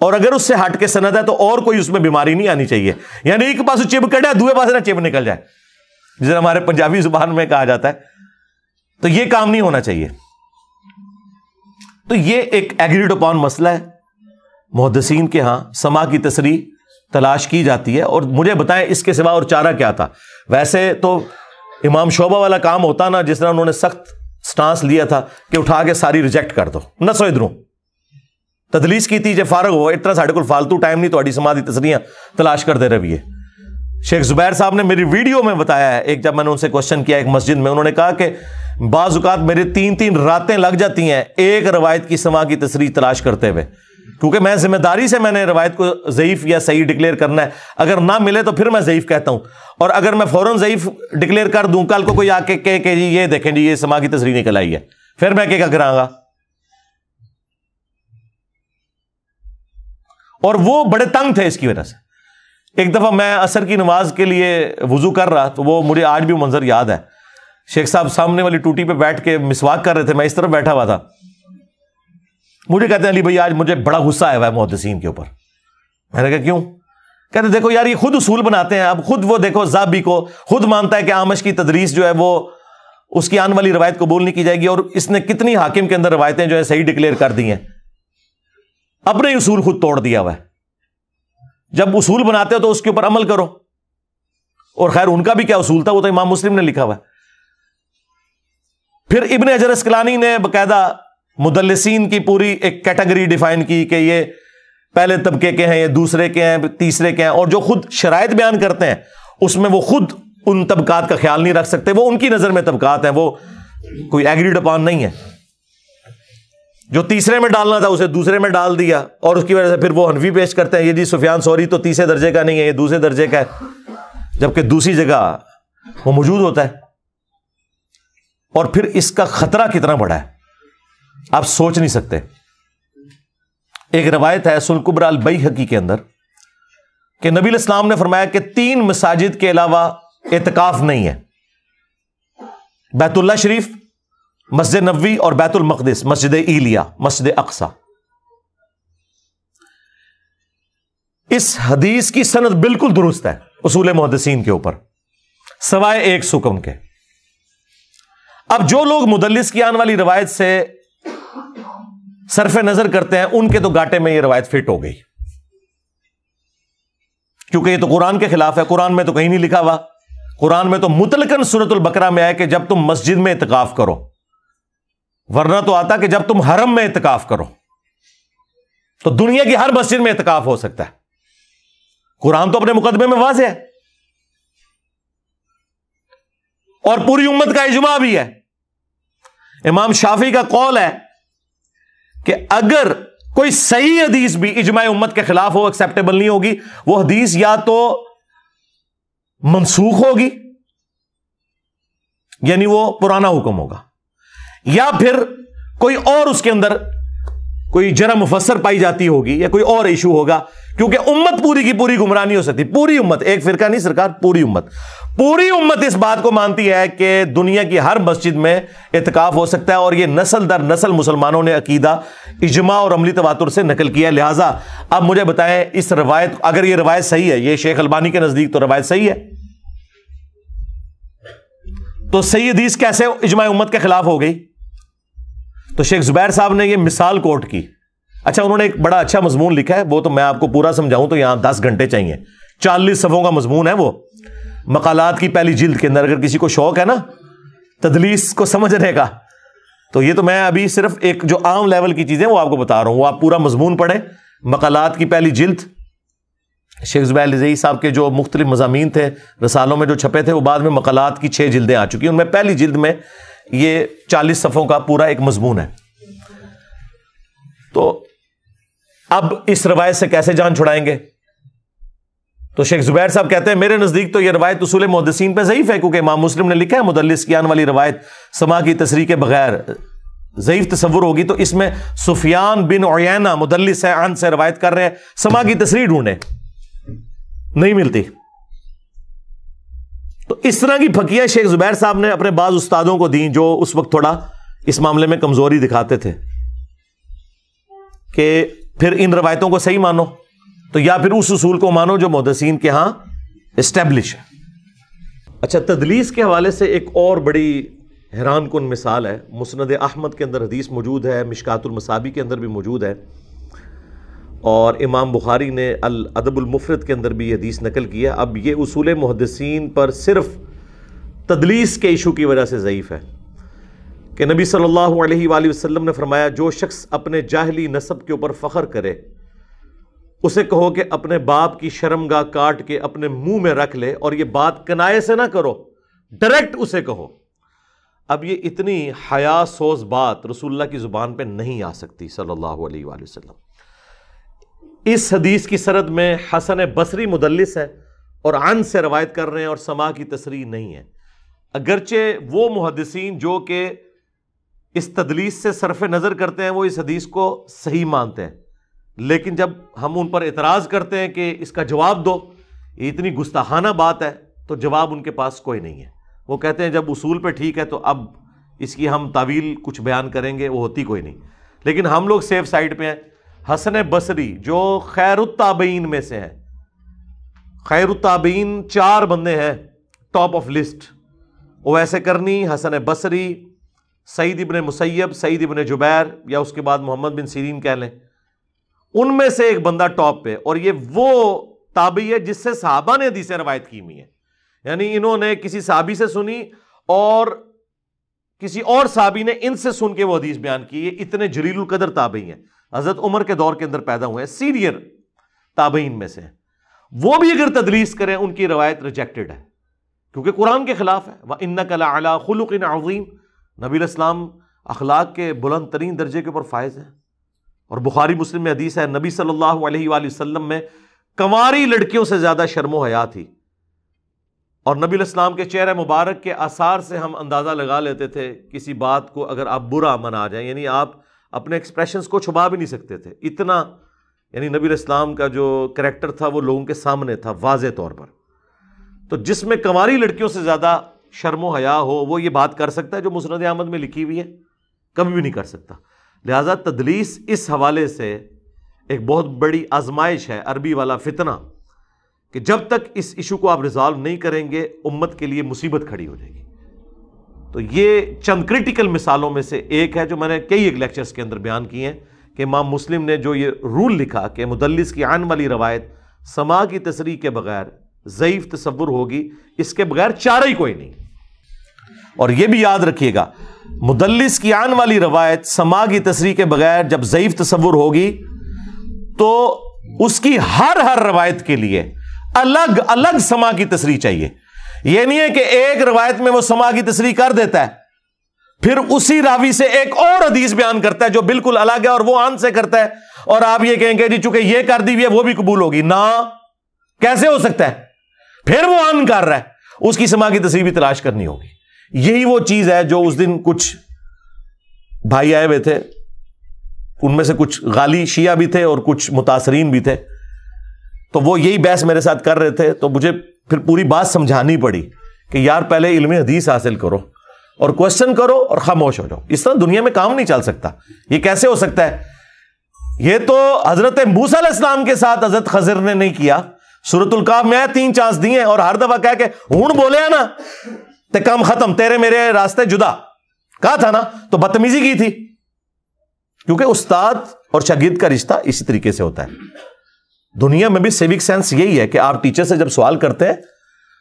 और अगर उससे हट के सनद है तो और कोई उसमें बीमारी नहीं आनी चाहिए यानी एक पास चिप कटे दुए पास ना चिप निकल जाए जिसे हमारे पंजाबी जुबान में कहा जाता है तो ये काम नहीं होना चाहिए तो ये एक एग्रीड अपॉन मसला है मोहदसिन के यहां समा की तस्री तलाश की जाती है और मुझे बताएं इसके सिवा और चारा क्या था वैसे तो इमाम शोभा वाला काम होता ना जिस तरह उन्होंने सख्त स्टांस लिया था कि उठा के सारी रिजेक्ट कर दो न सो इधरों तदलीस की थी जे फारग हो इतना साढ़े को फालतू टाइम नहीं तो समाधि तस्रियां तलाश करते रहिए शेख जुबैर साहब ने मेरी वीडियो में बताया है एक जब मैंने उनसे क्वेश्चन किया एक मस्जिद में उन्होंने कहा कि बाजुकात मेरे तीन तीन रातें लग जाती हैं एक रवायत की समा की तस्री तलाश करते हुए क्योंकि मैं जिम्मेदारी से मैंने रवायत को ज़यीफ़ या सही डिक्लेयर करना है अगर ना मिले तो फिर मैं ज़यीफ़ कहता हूँ और अगर मैं फ़ौरन ज़यीफ़ डिक्लेयर कर दूँ कल को कोई आके कह के जी ये देखें जी ये समा की तस्वीर निकल आई है फिर मैं क्या करांगा और वो बड़े तंग थे इसकी वजह से एक दफ़ा मैं असर की नमाज के लिए वज़ू कर रहा तो वो मुझे आज भी मंजर याद है शेख साहब सामने वाली टूटी पे बैठ के मिसवाक कर रहे थे मैं इस तरफ बैठा हुआ था मुझे कहते हैं अली भाई आज मुझे बड़ा गुस्सा आया हुआ है मुहदसिन के ऊपर मैंने कहा क्यों कहते देखो यार ये खुद उसूल बनाते हैं अब खुद वो देखो जाबी को खुद मानता है कि आमश की तदरीस जो है वो उसकी आने वाली रवायत को नहीं की जाएगी और इसने कितनी हाकिम के अंदर रवायतें जो है सही डिक्लेयर कर दी हैं अपने ही उसूल खुद तोड़ दिया हुआ है जब उसूल बनाते हो तो उसके ऊपर अमल करो और खैर उनका भी क्या उसूल था वो तो इमाम मुस्लिम ने लिखा हुआ फिर इबन अजर असकलानी ने बाकायदा मुदलसिन की पूरी एक कैटेगरी डिफाइन की कि ये पहले तबके के हैं ये दूसरे के हैं तीसरे के हैं और जो खुद शराय बयान करते हैं उसमें वो खुद उन तबकात का ख्याल नहीं रख सकते वो उनकी नज़र में तबकात हैं वो कोई एग्रीड अपान नहीं है जो तीसरे में डालना था उसे दूसरे में डाल दिया और उसकी वजह से फिर वो हनफी पेश करते हैं ये जी सुफियान सौरी तो तीसरे दर्जे का नहीं है ये दूसरे दर्जे का है जबकि दूसरी जगह वो मौजूद होता है और फिर इसका खतरा कितना बड़ा है आप सोच नहीं सकते एक रवायत है सुलकुबरा बई हकी के अंदर कि नबी इस्लाम ने फरमाया कि तीन मसाजिद के अलावा एतकाफ नहीं है बैतुल्ला शरीफ मस्जिद नबी और बैतुल मकदस मस्जिद ईलिया मस्जिद अक्सा इस हदीस की सनत बिल्कुल दुरुस्त है उसूल मुहदसिन के ऊपर सवाए एक सुकम के अब जो लोग मुदलिस की आन वाली रवायत से सरफे नजर करते हैं उनके तो गाटे में यह रवायत फिट हो गई क्योंकि यह तो कुरान के खिलाफ है कुरान में तो कहीं नहीं लिखा हुआ कुरान में तो मुतलकन सूरतुल बकरा में आया कि जब तुम मस्जिद में इतकाफ करो वरना तो आता कि जब तुम हरम में एहतकाफ करो तो दुनिया की हर मस्जिद में एहतकाफ हो सकता है कुरान तो अपने मुकदमे में वाज है और पूरी उम्मत का इजमा भी है इमाम शाफी का कौल है कि अगर कोई सही हदीस भी इजमाए उम्मत के खिलाफ हो एक्सेप्टेबल नहीं होगी वो हदीस या तो मनसूख होगी यानी वो पुराना हुक्म होगा या फिर कोई और उसके अंदर कोई जरा मुफसर पाई जाती होगी या कोई और इशू होगा क्योंकि उम्मत पूरी की पूरी गुमराह नहीं हो सकती पूरी उम्मत एक फिरका नहीं सरकार पूरी उम्मत पूरी उम्मत इस बात को मानती है कि दुनिया की हर मस्जिद में इतकाफ हो सकता है और यह नस्ल दर नस्ल मुसलमानों ने अकीदा इजमा और अमली तवातुर से नकल किया लिहाजा अब मुझे बताएं इस रवायत अगर यह रवायत सही है यह शेख अलबानी के नज़दीक तो रवायत सही है तो सही हदीस कैसे इजमा उम्मत के खिलाफ हो गई तो शेख जुबैर साहब ने यह मिसाल कोट की अच्छा उन्होंने एक बड़ा अच्छा मजमून लिखा है वो तो मैं आपको पूरा समझाऊं तो यहां दस घंटे चाहिए चालीस सफ़ों का मजमून है वो मकालत की पहली जिल्द के अंदर अगर किसी को शौक है ना तदलीस को समझने का तो ये तो मैं अभी सिर्फ एक जो आम लेवल की चीज़ें वो आपको बता रहा हूं वो आप पूरा मजमून पढ़ें मकालत की पहली जिल्द शेख जुबैर लजई साहब के जो मुख्तलिफ मजामी थे रसालों में जो छपे थे वो बाद में मकालत की छह जिल्दें आ चुकी उनमें पहली जिल्द में ये चालीस सफ़ों का पूरा एक मजमून है तो अब इस रवायत से कैसे जान छुड़ाएंगे तो शेख जुबैर साहब कहते हैं मेरे नज़दीक तो यह रवायत उसूल मुहदसिन पर ज़यीफ़ है क्योंकि इमाम मुस्लिम ने लिखा है मुदलिस आन वाली रवायत समा की तस्री के बगैर ज़यीफ़ तस्वुर होगी तो इसमें सुफियान बिन ओयाना मुदलिस है आन से रवायत कर रहे हैं समा की तस्री ढूंढे नहीं मिलती तो इस तरह की फकिया शेख जुबैर साहब ने अपने बाज उस्तादों को दी जो उस वक्त थोड़ा इस मामले में कमजोरी दिखाते थे कि फिर इन रवायतों को सही मानो तो या फिर उस उसूल को मानो जो मुहदसिन के यहां इस्टेब्लिश है अच्छा तदलीस के हवाले से एक और बड़ी हैरान कन मिसाल है मुसंद अहमद के अंदर हदीस मौजूद है मिशकातुल के अंदर भी मौजूद है और इमाम बुखारी ने अल अदबुलमफ़रत के अंदर भी हदीस नकल किया अब ये उसूल मुहदसिन पर सिर्फ तदलीस के इशू की वजह से ज़यीफ़ है कि नबी सल्लल्लाहु अलैहि वसल्लम ने फरमाया जो शख्स अपने जाहली नसब के ऊपर फ़ख्र करे उसे कहो कि अपने बाप की शर्मगा काट के अपने मुंह में रख ले और ये बात कनाए से ना करो डायरेक्ट उसे कहो अब ये इतनी हयासोज बात रसूलुल्लाह की ज़ुबान पर नहीं आ सकती सल्लल्लाहु अलैहि वसल्लम इस हदीस की सरद में हसन बसरी मुदलिस है और अन से रवायत कर रहे हैं और समा की तसरी नहीं है अगरचे वो मुहदसिन जो कि इस तदलीस से सरफ नज़र करते हैं वो इस हदीस को सही मानते हैं लेकिन जब हम उन पर एतराज़ करते हैं कि इसका जवाब दो ये इतनी गुस्ताहाना बात है तो जवाब उनके पास कोई नहीं है वो कहते हैं जब उसूल पे ठीक है तो अब इसकी हम तावील कुछ बयान करेंगे वो होती कोई नहीं लेकिन हम लोग सेफ साइड पे हैं हसन बसरी जो खैर खैरुताबीन में से है खैर खैरुताबीन चार बंदे हैं टॉप ऑफ लिस्ट वो ऐसे करनी हसन बसरी सईद इबन मुसैब सईद इबन जुबैर या उसके बाद मोहम्मद बिन सीरीन कह लें उनमें से एक बंदा टॉप पे और ये वो ताबी है जिससे साहबा ने हदीसें रवायत की हुई है यानी इन्होंने किसी साहबी से सुनी और किसी और साहबी ने इनसे सुन के वो हदीस बयान की ये इतने जलील कदर ताबी हैं हज़रत उमर के दौर के अंदर पैदा हुए सीनियर ताबईन में से वो भी अगर तदलीस करें उनकी रवायत रिजेक्टेड है क्योंकि कुरान के ख़िलाफ़ है वह इन्ना कला अला खुलुक अजीम नबी इस्लाम अखलाक के बुलंद तरीन दर्जे के ऊपर फायज़ है और बुखारी मुस्लिम में हदीस है नबी सल्लल्लाहु अलैहि वसल्लम में कंवारी लड़कियों से ज़्यादा शर्मो हया थी और नबी इस्लाम के चेहरे मुबारक के आसार से हम अंदाज़ा लगा लेते थे किसी बात को अगर आप बुरा मना जाए यानी आप अपने एक्सप्रेशन को छुपा भी नहीं सकते थे इतना यानी नबी इस्लाम का जो करेक्टर था वो लोगों के सामने था वाज तौर पर तो जिसमें कंवारी लड़कियों से ज़्यादा शर्म हया हो वो ये बात कर सकता है जो मुसरद अहमद में लिखी हुई है कभी भी नहीं कर सकता लिहाजा तदलीस इस हवाले से एक बहुत बड़ी आजमाइश है अरबी वाला फितना कि जब तक इस इशू को आप रिज़ॉल्व नहीं करेंगे उम्मत के लिए मुसीबत खड़ी हो जाएगी तो ये चंद क्रिटिकल मिसालों में से एक है जो मैंने कई एक लेक्चर्स के अंदर बयान किए हैं कि इमाम मुस्लिम ने जो ये रूल लिखा कि मुदलिस की आन वाली रवायत समा की तस्री के बगैर ज़यीफ़ तस्वुर होगी इसके बगैर चारा ही कोई नहीं और ये भी याद रखिएगा मुदलिस की आन वाली रवायत समा की तस्री के बगैर जब ज़यीफ़ तस्वुर होगी तो उसकी हर हर रवायत के लिए अलग अलग समा की तस्री चाहिए यह नहीं है कि एक रवायत में वो समा की तस्री कर देता है फिर उसी रावी से एक और हदीस बयान करता है जो बिल्कुल अलग है और वो आन से करता है और आप ये कहेंगे जी चूंकि ये कर दी हुई है वो भी कबूल होगी ना कैसे हो सकता है फिर वो आन कर रहा है उसकी समा की तस्वीर भी तलाश करनी होगी यही वो चीज है जो उस दिन कुछ भाई आए हुए थे उनमें से कुछ गाली शिया भी थे और कुछ मुतासरीन भी थे तो वो यही बहस मेरे साथ कर रहे थे तो मुझे फिर पूरी बात समझानी पड़ी कि यार पहले इल्म हदीस हासिल करो और क्वेश्चन करो और खामोश हो जाओ इस तरह दुनिया में काम नहीं चल सकता ये कैसे हो सकता है ये तो हजरत मूसलाम के साथ हजरत खजर ने नहीं किया सूरतुल काब में तीन चांस दिए और हर दफा कह के हूं बोले ना तो काम खत्म तेरे मेरे रास्ते जुदा कहा था ना तो बदतमीजी की थी क्योंकि उस्ताद और शागिद का रिश्ता इसी तरीके से होता है दुनिया में भी सिविक सेंस यही है कि आप टीचर से जब सवाल करते हैं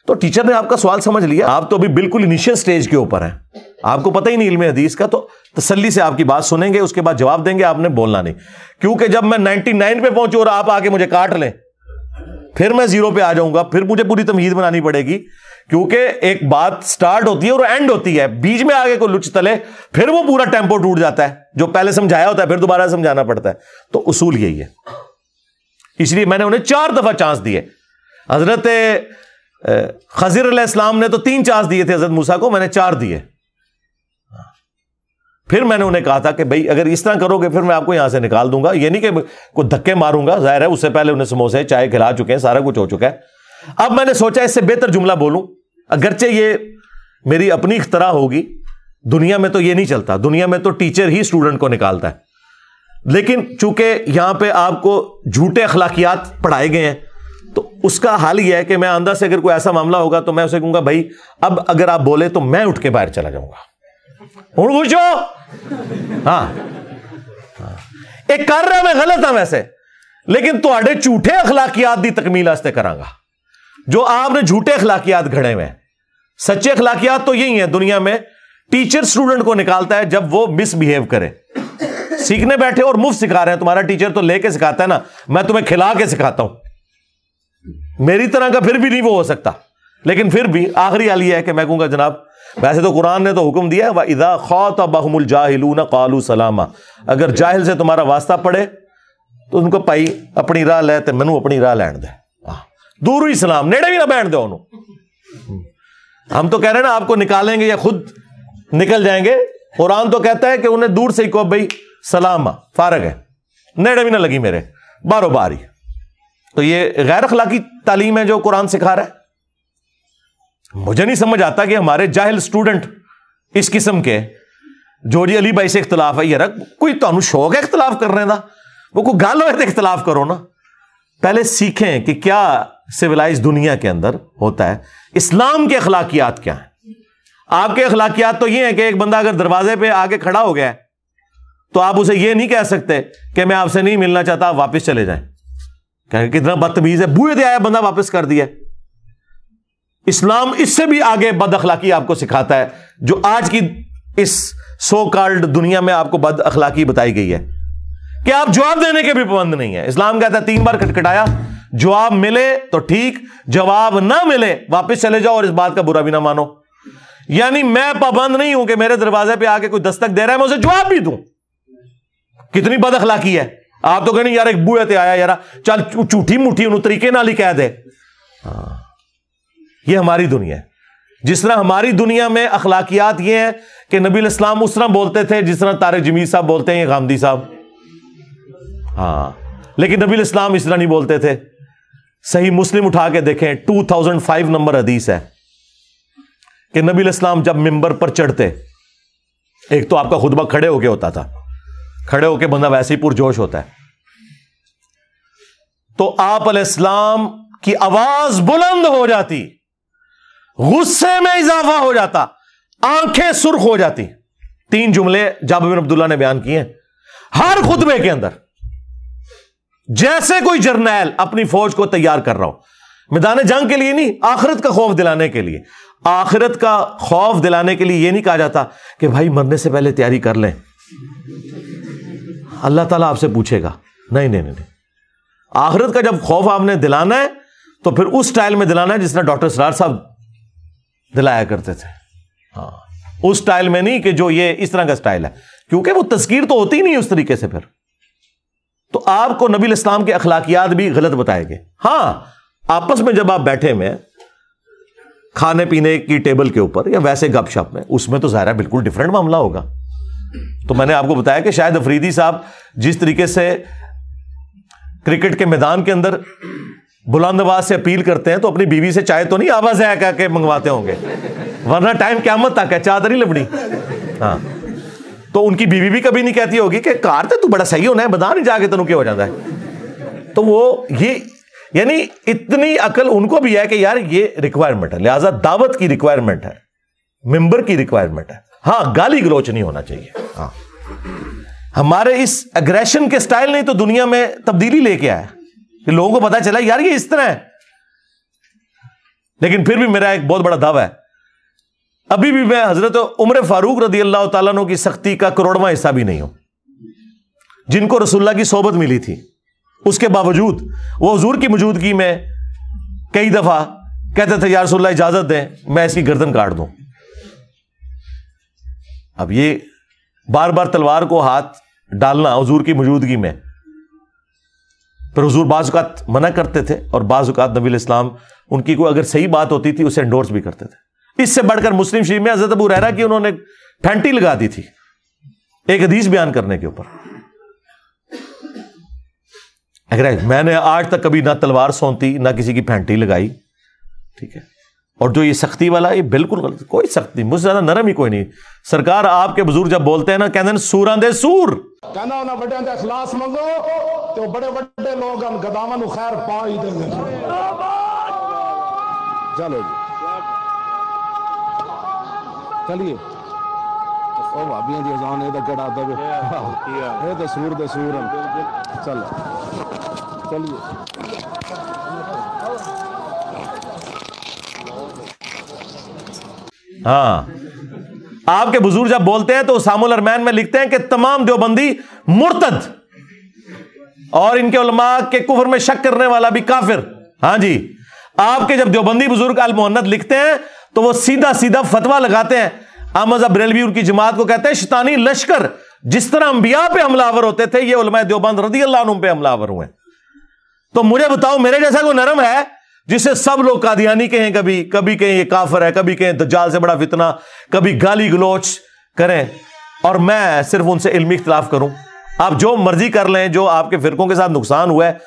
तो टीचर ने आपका सवाल समझ लिया आप तो अभी बिल्कुल इनिशियल स्टेज के ऊपर हैं आपको पता ही नहीं हदीस का तो तसल्ली से आपकी बात सुनेंगे उसके बाद जवाब देंगे आपने बोलना नहीं क्योंकि जब मैं 99 पे पहुंचू और आप आके मुझे काट लें फिर मैं जीरो पे आ जाऊंगा फिर मुझे पूरी तमहीद बनानी पड़ेगी क्योंकि एक बात स्टार्ट होती है और एंड होती है बीच में आगे को लुच तले फिर वो पूरा टेम्पो टूट जाता है जो पहले समझाया होता है फिर दोबारा समझाना पड़ता है तो उसूल यही है इसलिए मैंने उन्हें चार दफा चांस दिए हजरत खजीर इस्लाम ने तो तीन चांस दिए थे हजरत मूसा को मैंने चार दिए फिर मैंने उन्हें कहा था कि भाई अगर इस तरह करोगे फिर मैं आपको यहां से निकाल दूंगा ये नहीं कि कोई धक्के मारूंगा जाहिर है उससे पहले उन्हें समोसे चाय खिला चुके हैं सारा कुछ हो चुका है अब मैंने सोचा इससे बेहतर जुमला बोलूं अगरचे ये मेरी अपनी इख्तरा होगी दुनिया में तो ये नहीं चलता दुनिया में तो टीचर ही स्टूडेंट को निकालता है लेकिन चूंकि यहां पर आपको झूठे अखलाकियात पढ़ाए गए हैं तो उसका हाल यह है कि मैं आंदा से अगर कोई ऐसा मामला होगा तो मैं उसे कहूंगा भाई अब अगर आप बोले तो मैं उठ के बाहर चला जाऊंगा हूं खुश हो हाँ।, हाँ एक कर रहा मैं गलत हाँ वैसे लेकिन थोड़े झूठे अखलाकियात की तकमील वास्ते करांगा जो आपने झूठे अखलाकियात घड़े हुए हैं सच्चे अखलाकियात तो यही है दुनिया में टीचर स्टूडेंट को निकालता है जब वो मिसबिहेव करे सीखने बैठे और मुफ्त सिखा रहे हैं तुम्हारा टीचर तो लेके सिखाता है ना मैं तुम्हें खिला के सिखाता हूं मेरी तरह का फिर भी नहीं वो हो सकता लेकिन फिर भी आखिरी हाल यह है कि मैं कहूंगा जनाब वैसे तो कुरान ने तो हुक्म दिया है वह इदा खौत बहुमुल जाहिलून कालू सलामा अगर जाहिल से तुम्हारा वास्ता पड़े तो उनको भाई अपनी राह लै तो मैं अपनी राह लैंड दे दूर ही सलाम नेड़े भी ना बैठ दो उन्होंने हम तो कह रहे हैं ना आपको निकालेंगे या खुद निकल जाएंगे कुरान तो कहता है कि उन्हें दूर से ही कहो भाई सलामा फारग है नेड़े भी ना लगी मेरे बारो बारी तो ये गैर अखलाकी तालीम है जो कुरान सिखा रहा है मुझे नहीं समझ आता कि हमारे जाहिल स्टूडेंट इस किस्म के जोरी अली भाई से इख्तलाफ है यार कोई तो शौक है इख्तलाफ करने का वो कोई गल हो इख्तलाफ करो ना पहले सीखें कि क्या सिविलाइज दुनिया के अंदर होता है इस्लाम के अखलाकियात क्या हैं आपके अखलाकियात तो ये हैं कि एक बंदा अगर दरवाजे पे आके खड़ा हो गया है तो आप उसे यह नहीं कह सकते कि मैं आपसे नहीं मिलना चाहता आप वापिस चले जाए कह कितना बदतमीज है बुए दिया बंदा वापस कर दिया इस्लाम इससे भी आगे बद अखलाकी आपको सिखाता है जो आज की इस सो कॉल्ड दुनिया में आपको बद अखलाकी बताई गई है कि आप जवाब देने के भी पाबंद नहीं है इस्लाम कहता है तीन बार खटखटाया जवाब मिले तो ठीक जवाब ना मिले वापस चले जाओ और इस बात का बुरा भी ना मानो यानी मैं पाबंद नहीं हूं कि मेरे दरवाजे पर आके कोई दस्तक दे रहा है मैं उसे जवाब भी दूं कितनी बद अखलाकी है आप तो कहने यार एक बूहे ते आया यार चल झूठी मुठी उन्होंने तरीके ना ही कह दे हाँ। ये हमारी दुनिया है जिस तरह हमारी दुनिया में अखलाकियात ये हैं कि नबील इस्लाम उस तरह बोलते थे जिस तरह तारे जमीर साहब बोलते हैं गांधी साहब हाँ लेकिन नबील इस्लाम इस तरह नहीं बोलते थे सही मुस्लिम उठा के देखें 2005 नंबर हदीस है कि नबील इस्लाम जब मिंबर पर चढ़ते एक तो आपका खुतबा खड़े होके होता था खड़े होकर बंदा वैसे ही पुरजोश होता है तो आप इस्लाम की आवाज बुलंद हो जाती गुस्से में इजाफा हो जाता आंखें सुर्ख हो जाती तीन जुमले जाब बिन अब्दुल्ला ने बयान किए हर खुतबे के अंदर जैसे कोई जर्नैल अपनी फौज को तैयार कर रहा हो मैदान जंग के लिए नहीं आखिरत का खौफ दिलाने के लिए आखिरत का खौफ दिलाने के लिए यह नहीं कहा जाता कि भाई मरने से पहले तैयारी कर लें अल्लाह ताला आपसे पूछेगा नहीं नहीं नहीं आखिरत का जब खौफ आपने दिलाना है तो फिर उस स्टाइल में दिलाना है जिसने डॉक्टर सरार साहब दिलाया करते थे हाँ उस स्टाइल में नहीं कि जो ये इस तरह का स्टाइल है क्योंकि वो तस्कीर तो होती नहीं उस तरीके से फिर तो आपको नबी इस्लाम के अखलाकियात भी गलत बताए हाँ आपस में जब आप बैठे में खाने पीने की टेबल के ऊपर या वैसे गपशप में उसमें तो ज़ाहिर बिल्कुल डिफरेंट मामला होगा तो मैंने आपको बताया कि शायद अफरीदी साहब जिस तरीके से क्रिकेट के मैदान के अंदर बुलंदबाज से अपील करते हैं तो अपनी बीवी से चाय तो नहीं आवाज आया कह के मंगवाते होंगे वरना टाइम क्या मत तक है चादर ही लबड़ी हाँ तो उनकी बीवी भी कभी नहीं कहती होगी कि कार तो तू बड़ा सही होना है मैदान ही जाके तेन क्या हो जाता है तो वो ये यानी इतनी अकल उनको भी है कि यार ये रिक्वायरमेंट है लिहाजा दावत की रिक्वायरमेंट है मेंबर की रिक्वायरमेंट है हाँ गाली गलोच नहीं होना चाहिए हाँ हमारे इस एग्रेशन के स्टाइल ने तो दुनिया में तब्दीली लेके आया कि लोगों को पता चला यार ये इस तरह है लेकिन फिर भी मेरा एक बहुत बड़ा दावा है अभी भी मैं हजरत उम्र फारूक रदी अल्लाह तु की सख्ती का करोड़वा हिस्सा भी नहीं हूं जिनको रसुल्ला की सोबत मिली थी उसके बावजूद वो हजूर की मौजूदगी में कई दफा कहते थे यार रसुल्ला इजाजत दें मैं इसकी गर्दन काट दूं अब ये बार बार तलवार को हाथ डालना हजूर की मौजूदगी में पर हजूर बाजुकात मना करते थे और बाजुकात नबी इस्लाम उनकी कोई अगर सही बात होती थी उसे एंडोर्स भी करते थे इससे बढ़कर मुस्लिम शरीफ में हजरत अबू रहरा की उन्होंने फैंटी लगा दी थी एक हदीस बयान करने के ऊपर अगर मैंने आज तक कभी ना तलवार सौंती ना किसी की फैंटी लगाई ठीक है और जो ये सख्ती वाला ये बिल्कुल गलत कोई सख्ती मुझसे ज्यादा नरम ही कोई नहीं सरकार आपके बुजुर्ग जब बोलते हैं ना कहते सूरां सूर कहना बड़े मंगो तो बड़े बड़े लोग हम खैर पा ही देंगे चलो जी चलिए ओ भाभी ए गड़ा दबे ए तो सूर दे सूर चलिए हाँ आपके बुजुर्ग जब बोलते हैं तो सामुल अरमैन में लिखते हैं कि तमाम देवबंदी मुर्तद और इनके उलमा के कुफर में शक करने वाला भी काफिर हाँ जी आपके जब देवबंदी बुजुर्ग अल मोहन्नत लिखते हैं तो वो सीधा सीधा फतवा लगाते हैं अहमद अब्रेलवी उनकी जमात को कहते हैं शतानी लश्कर जिस तरह अंबिया पे हमलावर होते थे ये उलमा देवबंद रदी अल्लाह पे हमलावर हुए तो मुझे बताओ मेरे जैसा कोई नरम है जिसे सब लोग कादियानी कहें कभी कभी कहें ये काफर है कभी कहें दज्जाल से बड़ा फितना कभी गाली गलोच करें और मैं सिर्फ उनसे इल्मी इख्तलाफ करूं आप जो मर्जी कर लें जो आपके फिरकों के साथ नुकसान हुआ है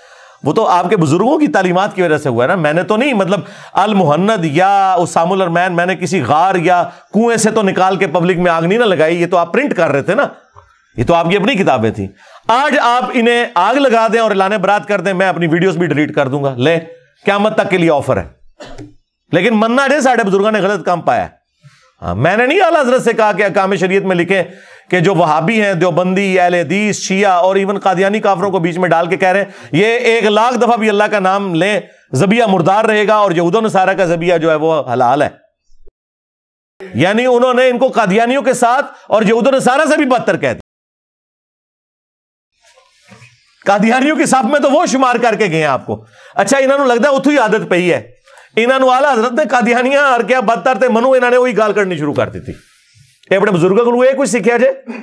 वो तो आपके बुजुर्गों की तालीमत की वजह से हुआ है ना मैंने तो नहीं मतलब अल मुहन्नद या उसामुल अरमैन मैंने किसी गार या कुएं से तो निकाल के पब्लिक में आग नहीं ना लगाई ये तो आप प्रिंट कर रहे थे ना ये तो आपकी अपनी किताबें थी आज आप इन्हें आग लगा दें और लाने बरात कर दें मैं अपनी वीडियोस भी डिलीट कर दूंगा ले क्यामत तक के लिए ऑफर है लेकिन मनना नहीं साढ़े बुजुर्गों ने गलत काम पाया हाँ मैंने नहीं आला हजरत से कहा कि अकाम शरीयत में लिखे कि जो वहाबी हैं देवबंदी अहलदीस शिया और इवन कादियानी काफरों को बीच में डाल के कह रहे हैं ये एक लाख दफा भी अल्लाह का नाम लें जबिया मुर्दार रहेगा और यहूदों नसारा का जबिया जो है वो हलाल है यानी उन्होंने इनको कादियानियों के साथ और यहूदों नसारा से भी बदतर कह दिया कादियानियों के साथ में तो वो शुमार करके गए आपको अच्छा ਇਹਨਾਂ लगता उतु ਉੱਥੋਂ ਹੀ ਆਦਤ ਪਈ ਹੈ ਇਹਨਾਂ ਨੂੰ ਆਲਾ ਹਜ਼ਰਤ ਨੇ ਕਾਦੀਆਨੀਆਂ ਹਾਰ ਕੇ ਬਦਤਰ ਤੇ ਮਨੂ ਇਹਨਾਂ ਨੇ ਉਹੀ ਗੱਲ ਕਰਨੀ ਸ਼ੁਰੂ ਕਰ ਦਿੱਤੀ ਇਹ ਆਪਣੇ ਬਜ਼ੁਰਗਾਂ ਕੋਲੋਂ ਇਹ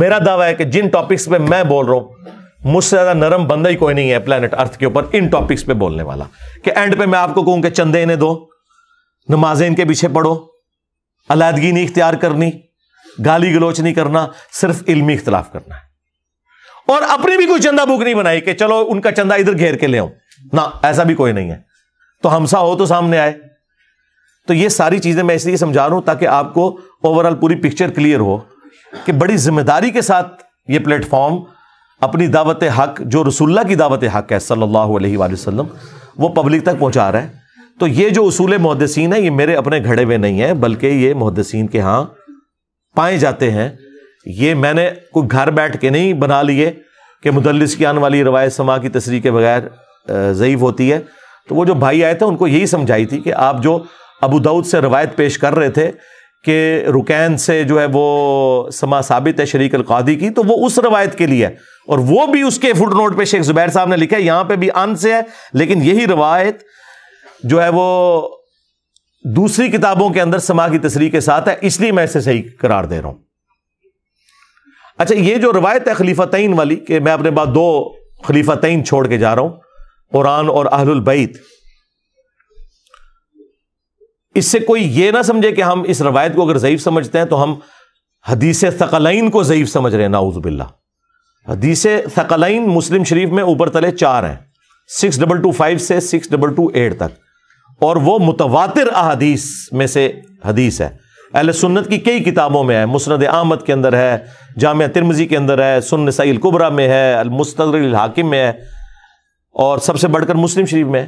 मेरा दावा है कि जिन टॉपिक्स पे मैं बोल रहा हूं मुझसे ज्यादा नरम बंदा ही कोई नहीं है प्लेनेट अर्थ के ऊपर इन टॉपिक्स पे बोलने वाला कि एंड पे मैं आपको कहूं कि चंदे इन्हें दो नमाजें इनके पीछे पढ़ो अलादगी नहीं इख्तियार करनी गाली गलोच नहीं करना सिर्फ इल्मी इख्तलाफ करना है और अपनी भी कोई चंदा बुक नहीं बनाई कि चलो उनका चंदा इधर घेर के ले आओ ना ऐसा भी कोई नहीं है तो हमसा हो तो सामने आए तो ये सारी चीजें मैं इसलिए समझा रहा हूं ताकि आपको ओवरऑल पूरी पिक्चर क्लियर हो कि बड़ी जिम्मेदारी के साथ ये प्लेटफॉर्म अपनी दावत हक जो रसुल्ला की दावत हक है सल्लल्लाहु अलैहि वसल्लम वो पब्लिक तक पहुंचा रहा है तो ये जो उसूल मुहदसिन है ये मेरे अपने घड़े हुए नहीं है बल्कि ये मुहदसिन के यहाँ पाए जाते हैं ये मैंने कोई घर बैठ के नहीं बना लिए कि मुदलिस की आन वाली रवायत समा की तस्री के बगैर ज़यीफ़ होती है तो वो जो भाई आए थे उनको यही समझाई थी कि आप जो अबू दाऊद से रवायत पेश कर रहे थे कि रुकैन से जो है वो समा साबित है शरीक अलकादी की तो वो उस रवायत के लिए है और वो भी उसके फुट नोट पर शेख जुबैर साहब ने लिखा है यहाँ पर भी अन से है लेकिन यही रवायत जो है वो दूसरी किताबों के अंदर समा की तस्री के साथ है इसलिए मैं इसे सही करार दे रहा हूँ अच्छा ये जो रवायत है खलीफा तयन वाली कि मैं अपने बाद दो खलीफा तयन छोड़ के जा रहा हूं कुरान और अहलबैत इससे कोई ये ना समझे कि हम इस रवायत को अगर ज़यीफ समझते हैं तो हम हदीस सकलैन को ज़यीफ समझ रहे हैं नाउज़बिल्ला हदीस सकलैन मुस्लिम शरीफ में ऊपर तले चार हैं सिक्स डबल टू फाइव से सिक्स डबल टू एट तक और वो मुतवातिर अहदीस में से हदीस है अहल सुन्नत की कई किताबों में है मुसनद अहमद के अंदर है जाम तिरमजी के अंदर है सुन्न सईल कुबरा में है अलमुस्तर हाकिम में है और सबसे बढ़कर मुस्लिम शरीफ में है